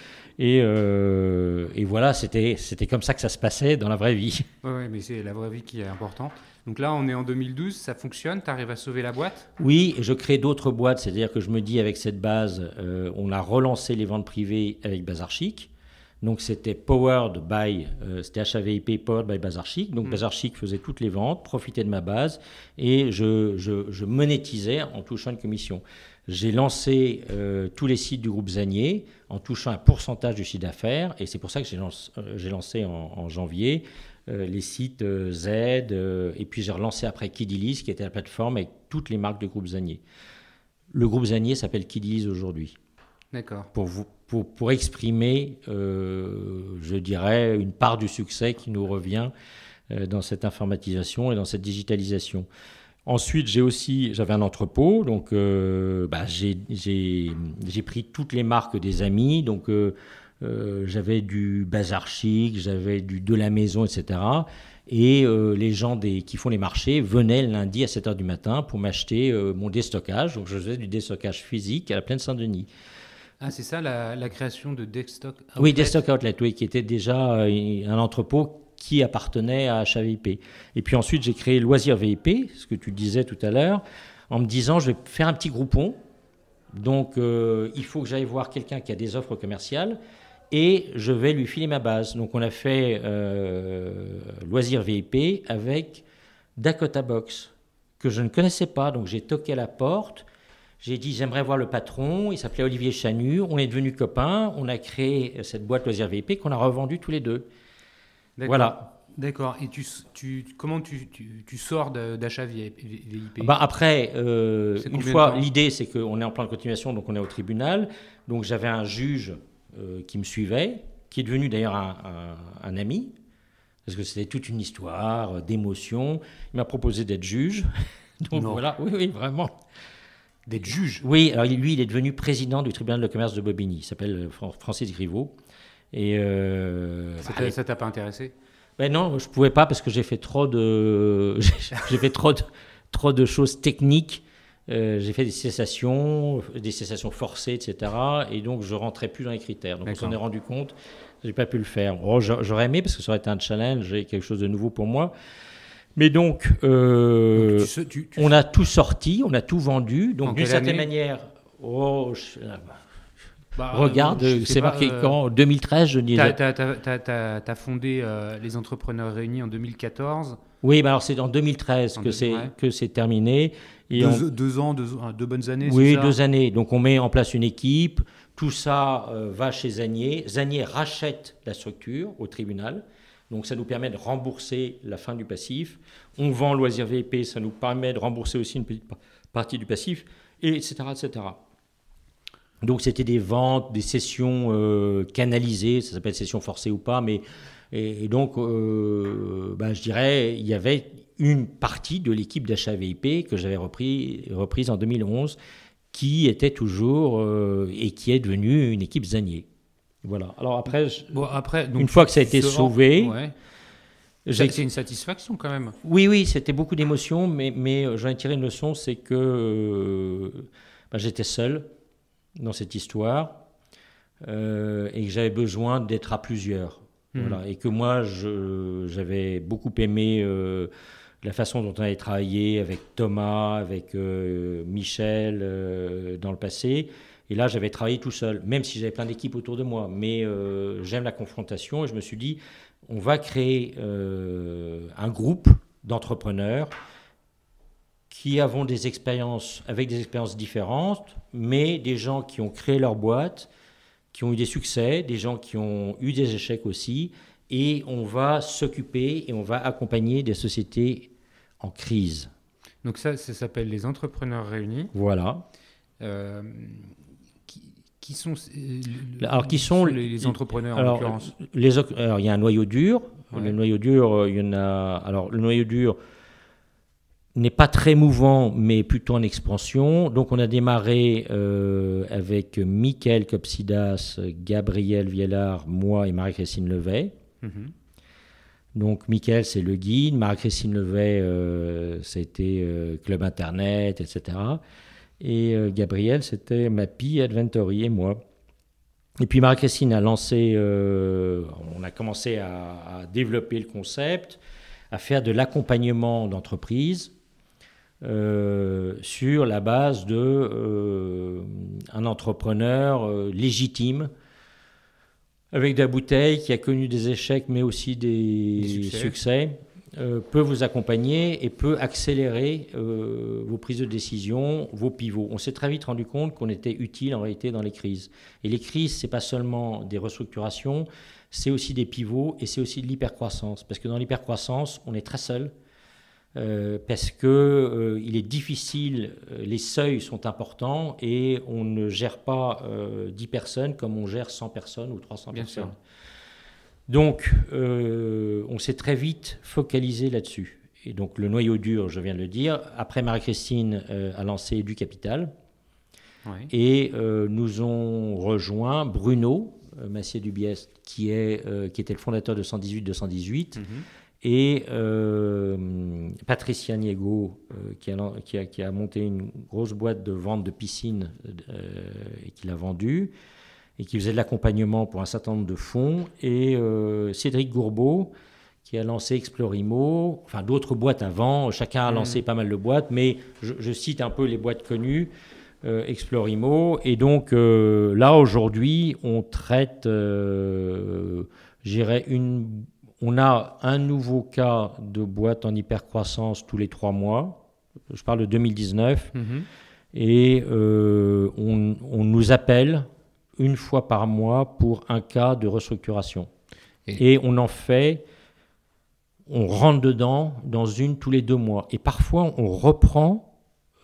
Et, euh, et voilà, c'était comme ça que ça se passait dans la vraie vie. Oui, mais c'est la vraie vie qui est importante. Donc là, on est en 2012, ça fonctionne, tu arrives à sauver la boîte Oui, je crée d'autres boîtes, c'est-à-dire que je me dis avec cette base, euh, on a relancé les ventes privées avec Bazarchic. Donc c'était powered by, euh, c'était HVIP powered by BazarChic. Donc mm. BazarChic faisait toutes les ventes, profitait de ma base et je, je, je monétisais en touchant une commission. J'ai lancé euh, tous les sites du groupe Zanier en touchant un pourcentage du chiffre d'affaires. Et c'est pour ça que j'ai euh, lancé, en, janvier euh, les sites Z. et puis j'ai relancé après Kidilis, qui était la plateforme avec toutes les marques du groupe Zanier. Le groupe Zanier s'appelle Kidilis aujourd'hui. D'accord. Pour, pour, exprimer, je dirais, une part du succès qui nous revient dans cette informatisation et dans cette digitalisation. Ensuite, j'ai aussi, j'avais un entrepôt, donc euh, bah, j'ai pris toutes les marques des amis, donc euh, euh, j'avais du Bazar Chic, j'avais du De la Maison, etc. Et les gens des, qui font les marchés venaient le lundi à 7h du matin pour m'acheter mon déstockage. Donc je faisais du déstockage physique à la plaine Saint-Denis. Ah, c'est ça la, création de Destock Outlet Oui, Destock Outlet, oui, qui était déjà un entrepôt qui appartenait à HAVIP. Et puis ensuite, j'ai créé Loisir VIP, ce que tu disais tout à l'heure, en me disant, je vais faire un petit groupon. Donc, euh, il faut que j'aille voir quelqu'un qui a des offres commerciales et je vais lui filer ma base. Donc, on a fait euh, Loisir VIP avec Dakota Box, que je ne connaissais pas. Donc, j'ai toqué à la porte. J'ai dit, j'aimerais voir le patron. Il s'appelait Olivier Chanu. On est devenus copains. On a créé euh, cette boîte Loisir VIP qu'on a revendue tous les deux. Voilà. D'accord. Et tu, comment tu, tu, sors d'achat VIP bah Après, euh, une fois, l'idée, c'est qu'on est en plan de continuation, donc on est au tribunal. Donc j'avais un juge euh, qui me suivait, qui est devenu d'ailleurs un, ami, parce que c'était toute une histoire euh, d'émotion. Il m'a proposé d'être juge. (laughs) donc voilà, oui, oui, vraiment. D'être juge Oui, alors lui, il est devenu président du tribunal de commerce de Bobigny. Il s'appelle Francis Griveau. Et euh, ça t'a pas intéressé ben non, je pouvais pas parce que j'ai fait trop de, (laughs) j'ai fait trop de, trop de choses techniques. Euh, j'ai fait des cessations, des cessations forcées, etc. Et donc je rentrais plus dans les critères. Donc on s'en est rendu compte. J'ai pas pu le faire. Oh, j'aurais aimé parce que ça aurait été un challenge et quelque chose de nouveau pour moi. Mais donc, euh, on a tout sorti, on a tout vendu. Donc d'une certaine manière, oh, je... Ah, bah, Regarde, euh, c'est marqué en euh, 2013, je n'y Tu as, fondé euh, les entrepreneurs réunis en 2014. Oui, bah alors c'est en 2013 que c'est que c'est terminé. Et deux, ans, deux, bonnes années. Oui, deux années. Donc on met en place une équipe. Tout ça va chez Zanier. Zanier rachète la structure au tribunal. Donc ça nous permet de rembourser la fin du passif. On vend loisir VP, ça nous permet de rembourser aussi une petite partie du passif, et etc. etc. Donc c'était des ventes, des sessions euh, canalisées, ça s'appelle session forcée ou pas, mais et, donc euh, ben, je dirais il y avait une partie de l'équipe d'achat VIP que j'avais repris, reprise en 2011 qui était toujours euh, et qui est devenue une équipe Zanier. Voilà. Alors après, après une fois que ça a été sauvé. C'était une satisfaction quand même. Oui, oui, c'était beaucoup d'émotions, mais, mais j'en ai tiré une leçon, c'est que ben, j'étais seul, dans cette histoire euh, et que j'avais besoin d'être à plusieurs. Hmm. Voilà. Et que moi, j'avais beaucoup aimé euh, la façon dont on avait travaillé avec Thomas, avec euh, Michel dans le passé. Et là, j'avais travaillé tout seul, même si j'avais plein d'équipes autour de moi. Mais j'aime la confrontation et je me suis dit, on va créer un groupe d'entrepreneurs qui avons des expériences, avec des expériences différentes, mais des gens qui ont créé leur boîte, qui ont eu des succès, des gens qui ont eu des échecs aussi, et on va s'occuper et on va accompagner des sociétés en crise. Donc ça, ça s'appelle les entrepreneurs réunis. Voilà. Euh, qui, sont, euh, alors, qui sont les, entrepreneurs alors, en l'occurrence les, alors, il y a un noyau dur. Le noyau dur, euh, il y en a. Alors, le noyau dur, n'est pas très mouvant, mais plutôt en expansion. Donc on a démarré euh, avec Michael Copsidas, Gabriel Viellard, moi et Marie-Christine Levet. Mm-hmm. Donc Michael, c'est le guide. Marie-Christine Levet, euh, c'était euh, Club Internet, etc. Et Gabriel, c'était Mappy, Adventory et moi. Et puis Marie-Christine a lancé, on a commencé à, développer le concept, à faire de l'accompagnement d'entreprise euh, sur la base de euh, un entrepreneur euh, légitime avec de la bouteille qui a connu des échecs mais aussi des, succès, peut vous accompagner et peut accélérer vos prises de décision, vos pivots. On s'est très vite rendu compte qu'on était utile en réalité dans les crises. Et les crises, c'est pas seulement des restructurations, c'est aussi des pivots et c'est aussi de l'hypercroissance. Parce que dans l'hypercroissance, on est très seul euh, parce que euh, il est difficile, euh, les seuils sont importants et on ne gère pas 10 personnes comme on gère 100 personnes ou 300 personnes. Donc, on s'est très vite focalisé là-dessus. Et donc, le noyau dur, je viens de le dire. Après, Marie-Christine a lancé du capital. Et nous ont rejoint Bruno, Massier Dubiest, qui, est, qui était le fondateur de 118-218, et euh, Patricia Niego, euh, qui, a, monté une grosse boîte de vente de piscine euh, et qui l'a vendue, et qui faisait de l'accompagnement pour un certain nombre de fonds. Et Cédric Gourbeau, qui a lancé Explorimo, enfin d'autres boîtes avant, chacun a mmh. lancé pas mal de boîtes, mais je, je, cite un peu les boîtes connues, Explorimo. Et donc là, aujourd'hui, on traite, j'irais, une on a un nouveau cas de boîte en hypercroissance tous les trois mois. Je parle de 2019. Mhm. Et euh, on, nous appelle une fois par mois pour un cas de restructuration. Et, et on en fait, on rentre dedans dans une tous les deux mois. Et parfois, on reprend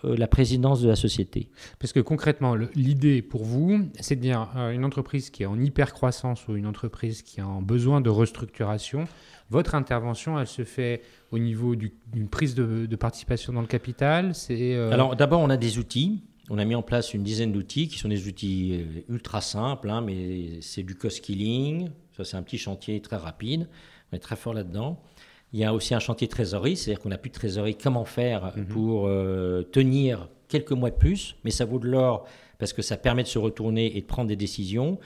euh, la présidence de la société. Parce que concrètement, l'idée pour vous, c'est de dire euh, une entreprise qui est en hyper-croissance ou une entreprise qui a en besoin de restructuration, votre intervention, elle se fait au niveau d'une prise de, participation dans le capital euh, Alors d'abord, on a des outils. On a mis en place une dizaine d'outils qui sont des outils ultra simples, hein, mais c'est du cost-killing. Ça, c'est un petit chantier très rapide. mais très fort là-dedans. Il y a aussi un chantier trésorerie, c'est-à-dire qu'on n'a plus de trésorerie. Comment faire euh, mhm. pour euh, tenir quelques mois de plus Mais ça vaut de l'or parce que ça permet de se retourner et de prendre des décisions.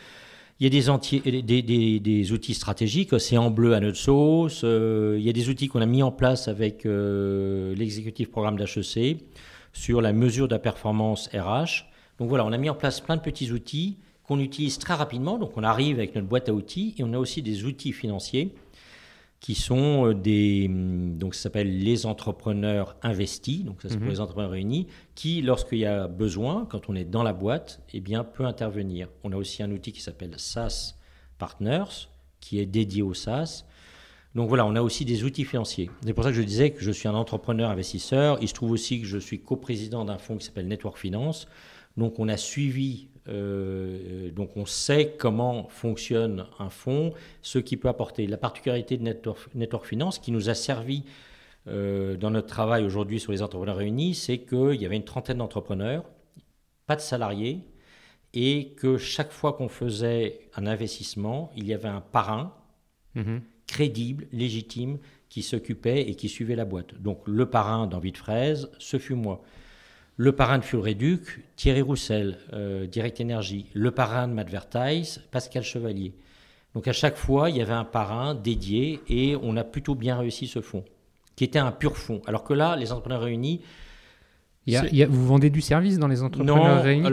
Il y a des, outils stratégiques, c'est en bleu à notre sauce. Euh, il y a des outils qu'on a mis en place avec l'exécutif programme d'HEC sur la mesure de la performance RH. Donc voilà, on a mis en place plein de petits outils qu'on utilise très rapidement. Donc on arrive avec notre boîte à outils et on a aussi des outils financiers qui sont euh, des. Hum, donc, ça s'appelle les entrepreneurs investis, donc ça c'est pour mhm. les entrepreneurs réunis, qui, lorsqu'il y a besoin, quand on est dans la boîte, eh bien, peut intervenir. On a aussi un outil qui s'appelle SaaS Partners, qui est dédié au SaaS. Donc voilà, on a aussi des outils financiers. C'est pour ça que je disais que je suis un entrepreneur investisseur. Il se trouve aussi que je suis coprésident d'un fonds qui s'appelle Network Finance. Donc on a suivi euh, donc on sait comment fonctionne un fonds, ce qu'il peut apporter. La particularité de Network, Finance qui nous a servi euh, dans notre travail aujourd'hui sur les entrepreneurs réunis, c'est qu'il y avait une trentaine d'entrepreneurs, pas de salariés, et que chaque fois qu'on faisait un investissement, il y avait un parrain mhm. crédible, légitime, qui s'occupait et qui suivait la boîte. Donc le parrain d'Envie de Fraise, ce fut moi le parrain de Fuel Réduc, Thierry Roussel, euh, Direct Énergie, le parrain de Madvertise, Pascal Chevalier. Donc à chaque fois, il y avait un parrain dédié et on a plutôt bien réussi ce fonds, qui était un pur fonds. Alors que là, les entrepreneurs réunis, vous vendez du service dans les entrepreneurs réunis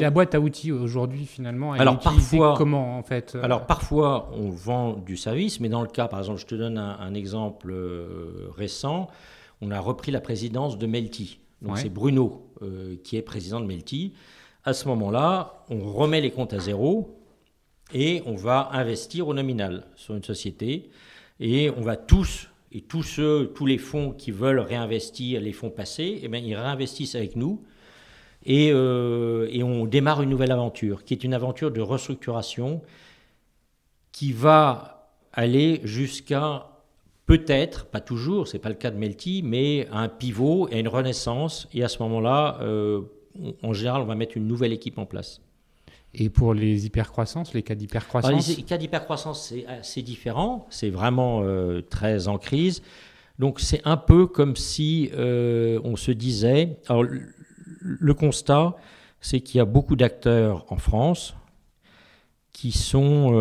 la, boîte à outils aujourd'hui, finalement, elle alors, est parfois, comment en fait euh? Alors parfois, on vend du service, mais dans le cas, par exemple, je te donne un, exemple euh, récent, on a repris la présidence de Melty. Donc c'est Bruno euh, qui est président de Melty. À ce moment-là, on remet les comptes à zéro et on va investir au nominal sur une société et on va tous et tous ceux, tous les fonds qui veulent réinvestir les fonds passés, eh bien, ils réinvestissent avec nous et, euh, et on démarre une nouvelle aventure qui est une aventure de restructuration qui va aller jusqu'à peut-être, pas toujours, c'est pas le cas de Melty, mais un pivot et à une renaissance. Et à ce moment-là, euh, en général, on va mettre une nouvelle équipe en place. Et pour les hypercroissances, les cas d'hypercroissance Les cas d'hypercroissance, c'est assez différent. C'est vraiment euh, très en crise. Donc c'est un peu comme si euh, on se disait. Alors le constat, c'est qu'il y a beaucoup d'acteurs en France qui sont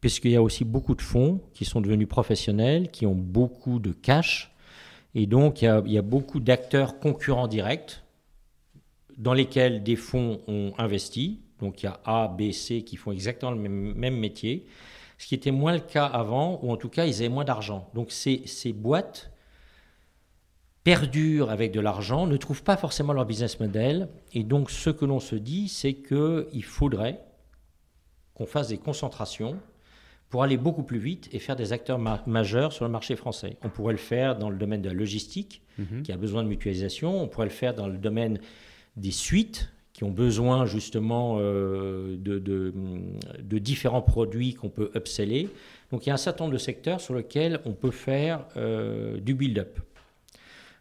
puisqu'il y a aussi beaucoup de fonds qui sont devenus professionnels, qui ont beaucoup de cash, et donc il y a, beaucoup d'acteurs concurrents directs dans lesquels des fonds ont investi. Donc il y a A, B, C qui font exactement le même, métier, ce qui était moins le cas avant, ou en tout cas ils avaient moins d'argent. Donc ces, ces boîtes perdurent avec de l'argent, ne trouvent pas forcément leur business model, et donc ce que l'on se dit, c'est qu'il faudrait qu'on fasse des concentrations pour aller beaucoup plus vite et faire des acteurs majeurs sur le marché français. On pourrait le faire dans le domaine de la logistique, mhm. qui a besoin de mutualisation. On pourrait le faire dans le domaine des suites, qui ont besoin justement euh, de, différents produits qu'on peut upseller. Donc il y a un certain nombre de secteurs sur lesquels on peut faire euh, du build-up.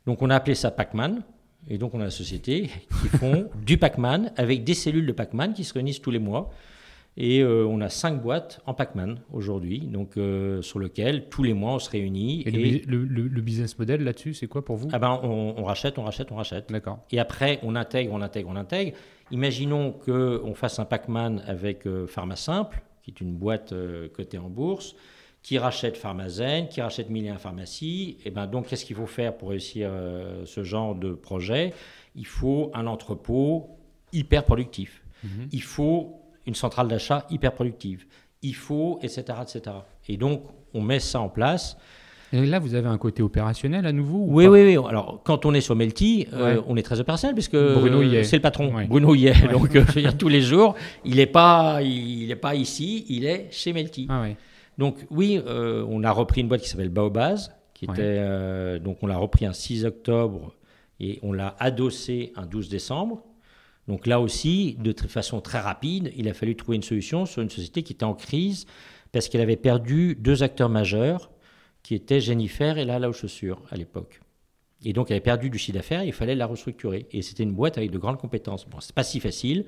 Donc on a appelé ça Pac-Man. Et donc on a la société qui font (laughs) du Pac-Man avec des cellules de Pac-Man qui se réunissent tous les mois et euh, on a cinq boîtes en Pac-Man aujourd'hui, donc euh, sur lequel tous les mois on se réunit. Et, Le, business model là-dessus, c'est quoi pour vous ah ben, on, rachète, on rachète, on rachète. D'accord. Et après, on intègre, on intègre, on intègre. Imaginons qu'on fasse un Pac-Man avec euh, PharmaSimple, qui est une boîte cotée en bourse qui rachète Pharmazen, qui rachète Millien Pharmacie. Et ben donc, qu'est-ce qu'il faut faire pour réussir ce genre de projet Il faut un entrepôt hyper productif. Mhm. Il faut une centrale d'achat hyper productive. Il faut, etc., etc. Et donc, on met ça en place. Et là, vous avez un côté opérationnel à nouveau oui, oui, oui, Alors, quand on est sur Melty, euh, on est très opérationnel puisque euh, c'est le patron. Bruno y Donc, je euh, (laughs) tous les jours, il n'est pas, il, pas ici, il est chez Melty. Ah donc, oui, on a repris une boîte qui s'appelle Baobaz, qui était. donc, on l'a repris un 6 octobre et on l'a adossé un 12 décembre. Donc là aussi, de façon très rapide, il a fallu trouver une solution sur une société qui était en crise parce qu'elle avait perdu deux acteurs majeurs qui étaient Jennifer et la aux Chaussures à l'époque. Et donc elle avait perdu du chiffre d'affaires, il fallait la restructurer. Et c'était une boîte avec de grandes compétences. Bon, c'est pas si facile.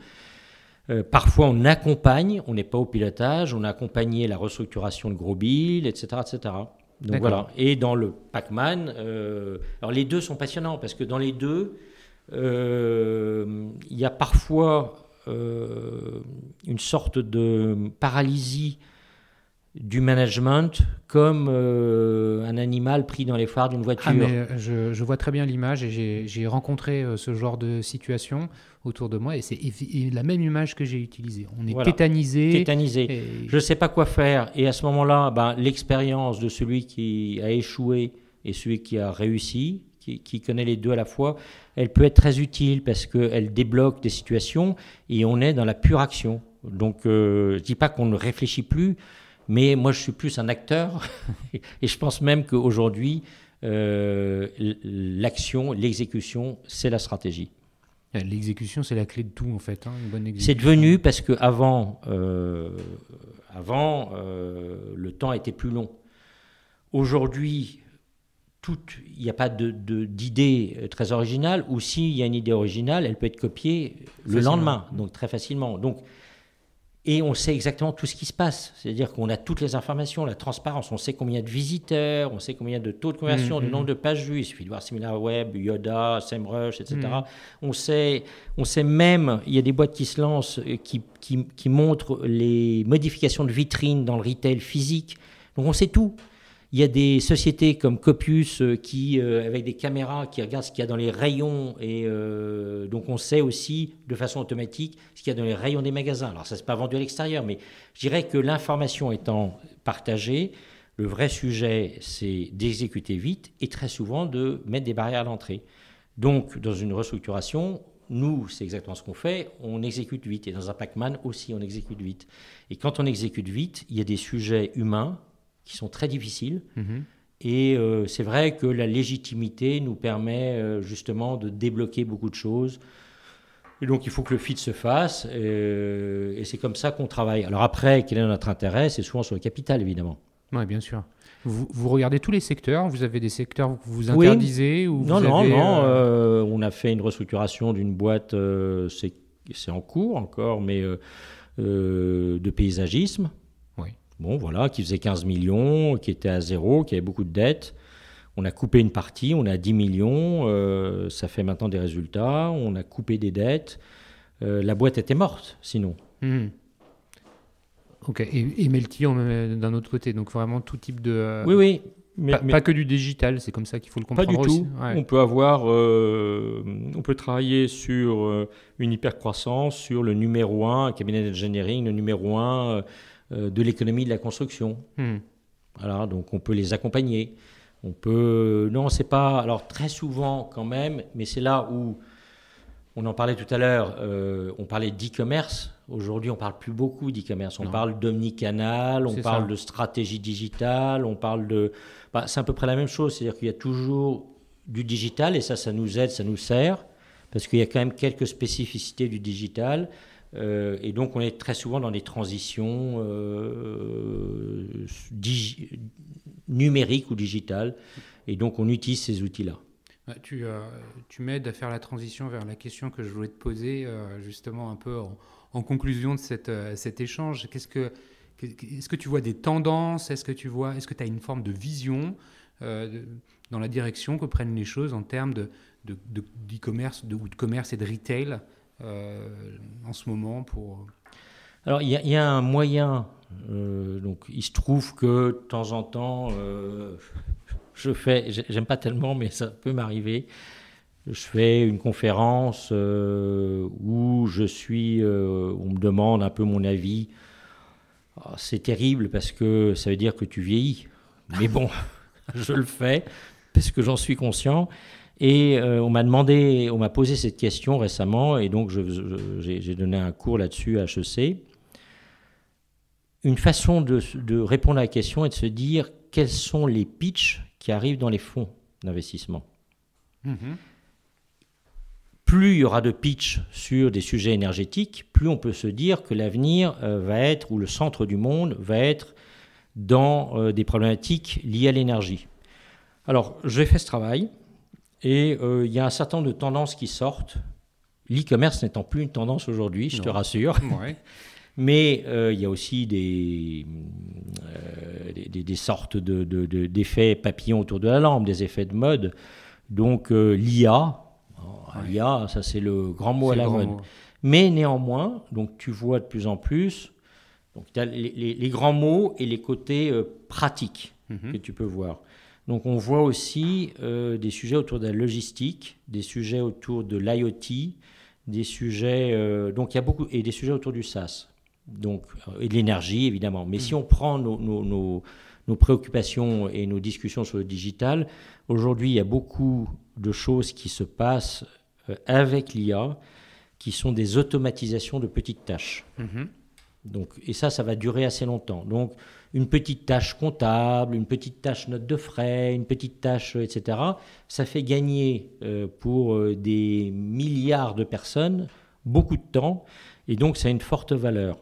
Euh, parfois, on accompagne, on n'est pas au pilotage, on a accompagné la restructuration de gros billes, etc., etc. Donc voilà. Et dans le Pac-Man, euh, alors les deux sont passionnants parce que dans les deux, euh, il y a parfois euh, une sorte de paralysie du management comme euh, un animal pris dans les phares d'une ah, voiture. je, vois très bien l'image et j'ai rencontré ce genre de situation autour de moi et c'est la même image que j'ai utilisée. On est tétanisé. Je ne sais pas quoi faire. Et à ce moment-là, ben, l'expérience de celui qui a échoué et celui qui a réussi, qui, qui connaît les deux à la fois, elle peut être très utile parce qu'elle débloque des situations et on est dans la pure action. Donc euh, je dis pas qu'on ne réfléchit plus, mais moi je suis plus un acteur (laughs) et je pense même qu'aujourd'hui, euh, l'action, l'exécution, c'est la stratégie. Euh, l'exécution, c'est la clé de tout en fait. Hein, c'est devenu parce que avant, avant le temps était plus long. Aujourd'hui, il n'y a pas d'idée de, euh, très originale, ou s'il y a une idée originale, elle peut être copiée le lendemain, donc très facilement. Donc, et on sait exactement tout ce qui se passe. C'est-à-dire qu'on a toutes les informations, la transparence, on sait combien de visiteurs, on sait combien de taux de conversion, mmh, de mmh. nombre de pages vues. Il suffit de voir SimilarWeb, Web, Yoda, SEMrush, etc. Mmh. On, sait, on sait même, il y a des boîtes qui se lancent, euh, qui, qui montrent les modifications de vitrines dans le retail physique. Donc on sait tout. Il y a des sociétés comme Copius euh, qui, euh, avec des caméras, qui regardent ce qu'il y a dans les rayons et euh, donc on sait aussi de façon automatique ce qu'il y a dans les rayons des magasins. Alors ça c'est pas vendu à l'extérieur, mais je dirais que l'information étant partagée, le vrai sujet c'est d'exécuter vite et très souvent de mettre des barrières à l'entrée. Donc dans une restructuration, nous, c'est exactement ce qu'on fait, on exécute vite. Et dans un Pac-Man aussi, on exécute vite. Et quand on exécute vite, il y a des sujets humains qui sont très difficiles. Mhm. Et euh, c'est vrai que la légitimité nous permet euh, justement de débloquer beaucoup de choses. Et donc il faut que le fit se fasse, euh, et, c'est comme ça qu'on travaille. Alors après, quel est notre intérêt C'est souvent sur le capital, évidemment. Oui, bien sûr. Vous, vous, regardez tous les secteurs Vous avez des secteurs que vous interdisez ou Non, non, non. on a fait une restructuration d'une boîte, c'est en cours encore, mais de paysagisme bon, voilà, qui faisait 15 millions, qui était à zéro, qui avait beaucoup de dettes. On a coupé une partie, on a 10 millions, euh, ça fait maintenant des résultats, on a coupé des dettes. Euh, la boîte était morte, sinon. Hmm. Ok, et, et Melty euh, d'un autre côté, donc vraiment tout type de... oui, oui. Mais, pas, que du digital, c'est comme ça qu'il faut le comprendre. Pas du tout. On peut avoir, on peut travailler sur une hypercroissance, sur le numéro 1, cabinet d'ingénierie, le numéro 1 euh, de l'économie de la construction. Hmm. Voilà, donc on peut les accompagner. On peut. Non, c'est pas. Alors très souvent quand même, mais c'est là où on en parlait tout à l'heure. Euh, on parlait d'e-commerce. Aujourd'hui, on parle plus beaucoup d'e-commerce. On parle parle d'omnicanal, on parle de stratégie digitale, on parle de. Bah, c'est à peu près la même chose. C'est-à-dire qu'il y a toujours du digital et ça, ça nous aide, ça nous sert parce qu'il y a quand même quelques spécificités du digital. Euh, et donc on est très souvent dans des transitions euh, numériques ou digitales. Et donc on utilise ces outils-là. Euh, tu, m'aides à faire la transition vers la question que je voulais te poser justement un peu en, conclusion de cet échange. Qu'est-ce que, est-ce que tu vois des tendances Est-ce que tu vois, est-ce que tu as une forme de vision dans la direction que prennent les choses en termes de, commerce de, ou de commerce et de retail euh, en ce moment pour... Euh, Alors il y, a un moyen, euh, donc il se trouve que de temps en temps, je fais, j'aime pas tellement, mais ça peut m'arriver, je fais une conférence où je suis, on me demande un peu mon avis. Ah, c'est terrible parce que ça veut dire que tu vieillis. Mais bon, (laughs) je le fais parce que j'en suis conscient. Et euh, on m'a demandé, on m'a posé cette question récemment, et donc j'ai donné un cours là-dessus à HEC. Une façon de, répondre à la question est de se dire quels sont les pitchs qui arrivent dans les fonds d'investissement. Mm-hmm. Plus il y aura de pitchs sur des sujets énergétiques, plus on peut se dire que l'avenir euh, va être, ou le centre du monde va être dans euh, des problématiques liées à l'énergie. Alors, j'ai fait ce travail. Et euh, il y a un certain nombre de tendances qui sortent. L'e-commerce n'étant plus une tendance aujourd'hui, je te rassure. (laughs) Mais euh, il y a aussi des, euh, des, sortes de, d'effets papillons autour de la lampe, des effets de mode. Donc l'IA, l'IA, hein, ça c'est le grand mot à la mode. Mais néanmoins, donc tu vois de plus en plus donc, les, les, grands mots et les côtés pratiques mm-hmm. que tu peux voir. Donc on voit aussi euh, des sujets autour de la logistique, des sujets autour de l'IoT, des sujets euh, donc il y a beaucoup et des sujets autour du SaaS. Donc euh, et de l'énergie évidemment. Mais mm. si on prend nos, préoccupations et nos discussions sur le digital, aujourd'hui il y a beaucoup de choses qui se passent avec l'IA qui sont des automatisations de petites tâches. Mm-hmm. Donc et ça ça va durer assez longtemps. Donc une petite tâche comptable, une petite tâche note de frais, une petite tâche, euh, etc., ça fait gagner euh, pour euh, des milliards de personnes beaucoup de temps et donc ça a une forte valeur.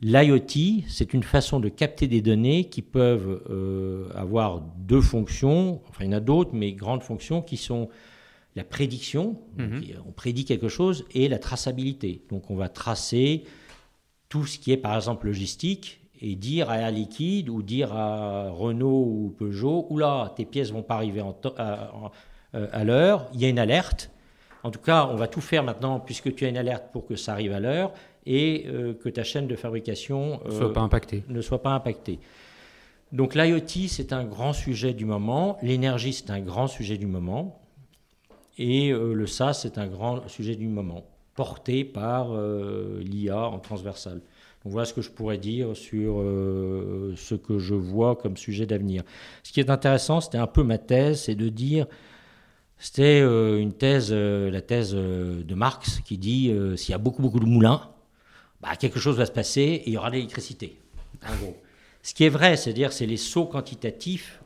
L'IoT, c'est une façon de capter des données qui peuvent avoir deux fonctions, enfin il y en a d'autres, mais grandes fonctions qui sont la prédiction, mhm. on prédit quelque chose, et la traçabilité. Donc on va tracer tout ce qui est par exemple logistique et dire à Air Liquide ou dire à Renault ou Peugeot, oula, tes pièces vont pas arriver en euh, euh, à, l'heure, il y a une alerte. En tout cas, on va tout faire maintenant, puisque tu as une alerte, pour que ça arrive à l'heure et euh, que ta chaîne de fabrication soit pas ne soit pas impactée. Donc l'IoT, c'est un grand sujet du moment, l'énergie, c'est un grand sujet du moment, et le SaaS, c'est un grand sujet du moment, porté par l'IA en transversale voilà ce que je pourrais dire sur euh, ce que je vois comme sujet d'avenir. Ce qui est intéressant, c'était un peu ma thèse, c'est de dire, c'était euh, une thèse, euh, la thèse de Marx qui dit s'il y a beaucoup beaucoup de moulins, bah, quelque chose va se passer et il y aura de l'électricité. Ce qui est vrai, c'est-à-dire c'est les sauts quantitatifs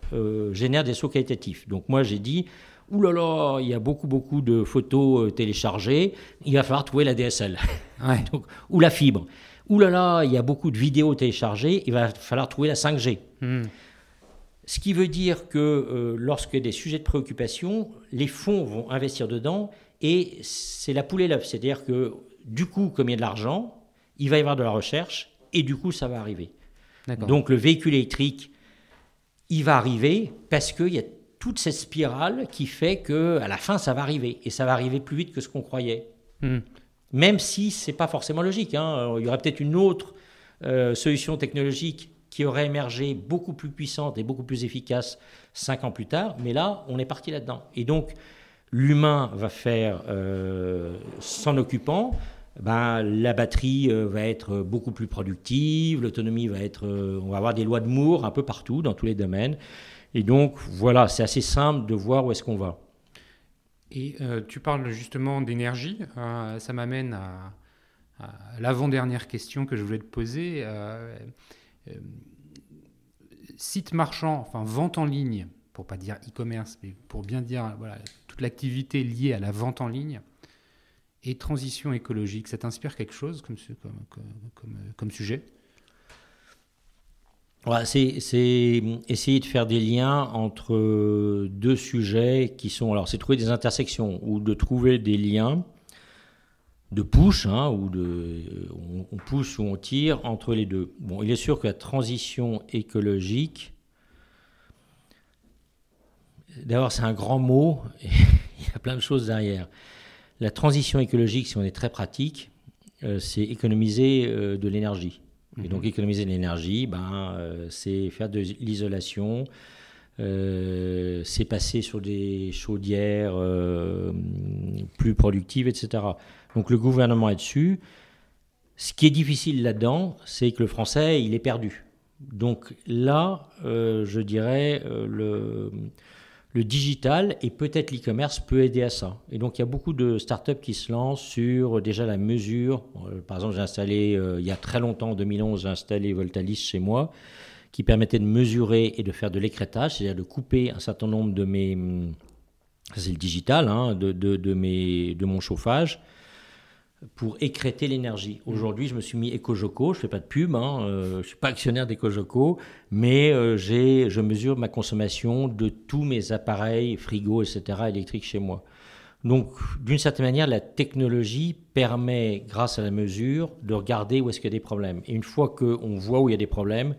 génèrent des sauts qualitatifs. Donc moi j'ai dit oulala il y a beaucoup, beaucoup de photos téléchargées, il va falloir trouver la DSL. (laughs) ou la fibre. Ouh là là, il y a beaucoup de vidéos téléchargées, il va falloir trouver la 5G. Hmm. Ce qui veut dire que euh, lorsque a des sujets de préoccupation, les fonds vont investir dedans et c'est la poule et l'œuf. C'est-à-dire que du coup, comme il y a de l'argent, il va y avoir de la recherche et du coup, ça va arriver. Donc le véhicule électrique, il va arriver parce qu'il y a toute cette spirale qui fait que à la fin, ça va arriver et ça va arriver plus vite que ce qu'on croyait. Hmm même si ce n'est pas forcément logique. Hein. Euh, il y aurait peut-être une autre euh, solution technologique qui aurait émergé beaucoup plus puissante et beaucoup plus efficace cinq ans plus tard, mais là, on est parti là-dedans. Et donc, l'humain va faire, euh, s'en occupant, ben, la batterie va être beaucoup plus productive, l'autonomie va être... on va avoir des lois de Moore un peu partout, dans tous les domaines. Et donc, voilà, c'est assez simple de voir où est-ce qu'on va. Et euh, tu parles justement d'énergie. Euh, ça m'amène à, l'avant-dernière question que je voulais te poser. Euh, site marchand, enfin vente en ligne, pour pas dire e-commerce, mais pour bien dire toute l'activité liée à la vente en ligne et transition écologique, ça t'inspire quelque chose comme sujet c'est essayer de faire des liens entre deux sujets qui sont. Alors, c'est trouver des intersections ou de trouver des liens de push, hein, ou de, on, pousse ou on tire entre les deux. Bon, il est sûr que la transition écologique, d'abord, c'est un grand mot, (laughs) il y a plein de choses derrière. La transition écologique, si on est très pratique, euh, c'est économiser euh, de l'énergie. Et mhm. donc économiser de l'énergie, ben, euh, c'est faire de l'isolation, euh, c'est passer sur des chaudières euh, plus productives, etc. Donc le gouvernement est dessus. Ce qui est difficile là-dedans, c'est que le français, il est perdu. Donc là, je dirais, le, le digital et peut-être l'e-commerce peut aider à ça. Et donc il y a beaucoup de startups qui se lancent sur euh, déjà la mesure. Euh, par exemple, j'ai installé euh, il y a très longtemps, en 2011, j'ai installé Voltalis chez moi, qui permettait de mesurer et de faire de l'écrétage, c'est-à-dire de couper un certain nombre de mes, hum, c'est le digital, hein, de, de mon chauffage pour écréter l'énergie. Mm. Aujourd'hui, je me suis mis EcoJoco, je ne fais pas de pub, hein, euh, je suis pas actionnaire d'EcoJoco, mais euh, je mesure ma consommation de tous mes appareils, frigos, etc., électriques chez moi. Donc, d'une certaine manière, la technologie permet, grâce à la mesure, de regarder où est-ce qu'il y a des problèmes. Et une fois qu'on voit où il y a des problèmes,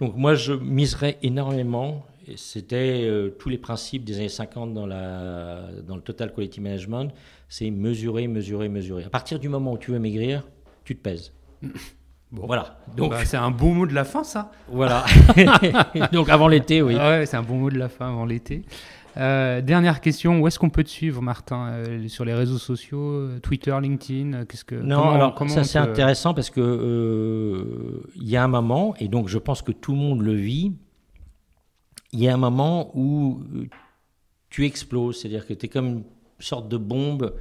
donc moi, je miserais énormément c'était euh, tous les principes des années 50 dans, le Total Quality Management, c'est mesurer, mesurer, mesurer. À partir du moment où tu veux maigrir, tu te pèses. (laughs) Bon, voilà. Donc bah, c'est un bon mot de la fin, ça. Voilà. (laughs) Donc avant l'été, oui. Ah ouais, c'est un bon mot de la fin avant l'été. Euh, dernière question, où est-ce qu'on peut te suivre, Martin euh, Sur les réseaux sociaux, Twitter, LinkedIn Qu'est-ce que Non, alors ça c'est intéressant parce que il y a un moment, et donc je pense que tout le monde le vit, il y a un moment où euh, tu exploses, c'est-à-dire que tu es comme une sorte de bombe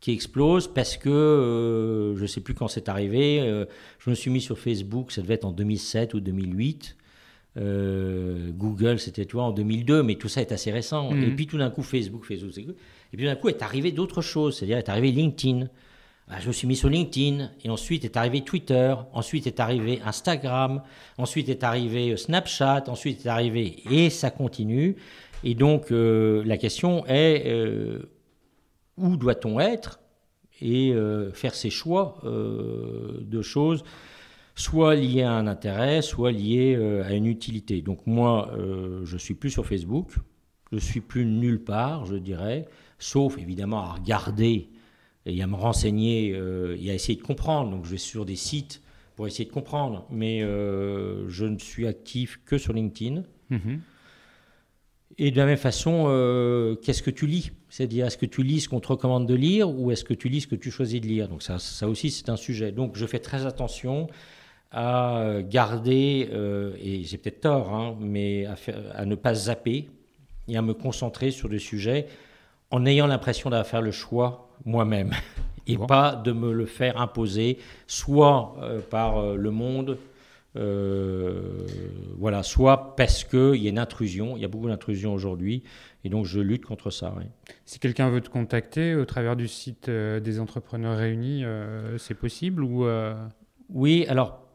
qui explose parce que euh, je ne sais plus quand c'est arrivé. Euh, je me suis mis sur Facebook, ça devait être en 2007 ou 2008. Google, c'était toi en 2002, mais tout ça est assez récent. Mm. Et puis tout d'un coup, Facebook, Facebook, Et puis d'un coup, est arrivé d'autres choses, c'est-à-dire est arrivé LinkedIn. Bah, je me suis mis sur LinkedIn, et ensuite est arrivé Twitter, ensuite est arrivé Instagram, ensuite est arrivé euh, Snapchat, ensuite est arrivé, et ça continue. Et donc euh, la question est, euh, où doit-on être et faire ses choix de choses soit liées à un intérêt, soit liées à une utilité. Donc moi, je suis plus sur Facebook, je suis plus nulle part, je dirais, sauf évidemment à regarder et à me renseigner et euh, à essayer de comprendre. Donc je vais sur des sites pour essayer de comprendre, mais euh, je ne suis actif que sur LinkedIn. Mm-hmm. Et de la même façon, euh, qu'est-ce que tu lis C'est-à-dire, est-ce que tu lis ce qu'on te recommande de lire ou est-ce que tu lis ce que tu choisis de lire Donc ça, aussi, c'est un sujet. Donc je fais très attention à garder, et j'ai peut-être tort, hein, mais à, ne pas zapper et à me concentrer sur des sujets en ayant l'impression d'avoir faire le choix moi-même (laughs) et pas de me le faire imposer, soit euh, par euh, le monde, euh, voilà, soit parce qu'il y a une intrusion, il y a beaucoup d'intrusion aujourd'hui, et donc je lutte contre ça. Si quelqu'un veut te contacter au travers du site des entrepreneurs réunis, c'est possible ou Oui, alors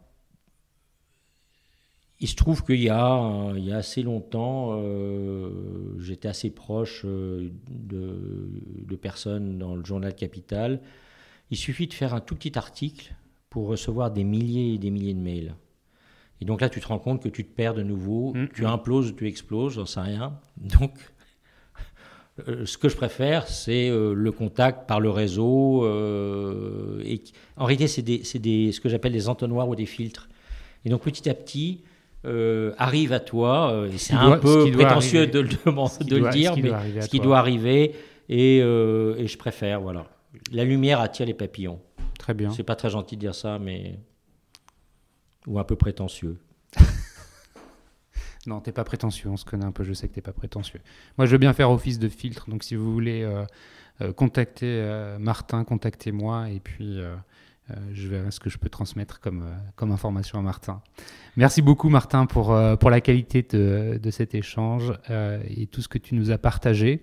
il se trouve qu'il y, a, euh, y assez longtemps, euh, j'étais assez proche euh, de, personnes dans le journal Capital. Il suffit de faire un tout petit article pour recevoir des milliers et des milliers de mails. Et donc là, tu te rends compte que tu te perds de nouveau, mm. tu imploses, tu exploses, j'en sais rien. Donc, ce que je préfère, c'est le contact par le réseau. et, en réalité, c'est ce que j'appelle des entonnoirs ou des filtres. Et donc, petit à petit, euh, arrive à toi. Euh, c'est un peu prétentieux de, le dire, mais ce qui doit arriver. Euh, et, je préfère, voilà. La lumière attire les papillons. Très bien. C'est pas très gentil de dire ça, mais. Ou un peu prétentieux. (laughs) non, t'es pas prétentieux, on se connaît un peu, je sais que t'es pas prétentieux. Moi, je veux bien faire office de filtre, donc si vous voulez contacter Martin, contactez-moi, et puis euh, je verrai ce que je peux transmettre comme, euh, information à Martin. Merci beaucoup Martin pour, euh, la qualité de, cet échange et tout ce que tu nous as partagé.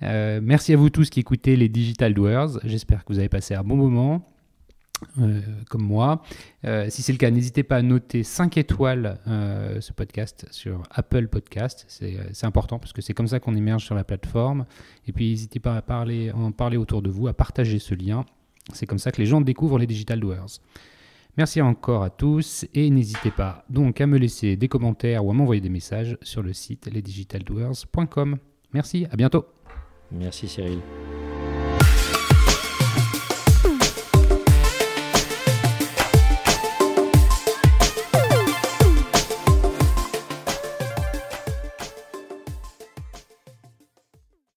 merci à vous tous qui écoutez les Digital Doers. J'espère que vous avez passé un bon moment. comme moi. si c'est le cas, n'hésitez pas à noter 5 étoiles ce podcast sur Apple Podcast. C'est important parce que c'est comme ça qu'on émerge sur la plateforme. Et puis n'hésitez pas à parler, en parler autour de vous, à partager ce lien c'est comme ça que les gens découvrent les Digital Doers. Merci encore à tous et n'hésitez pas donc à me laisser des commentaires ou à m'envoyer des messages sur le site lesdigitaldoers.com. Merci, à bientôt. Merci Cyril.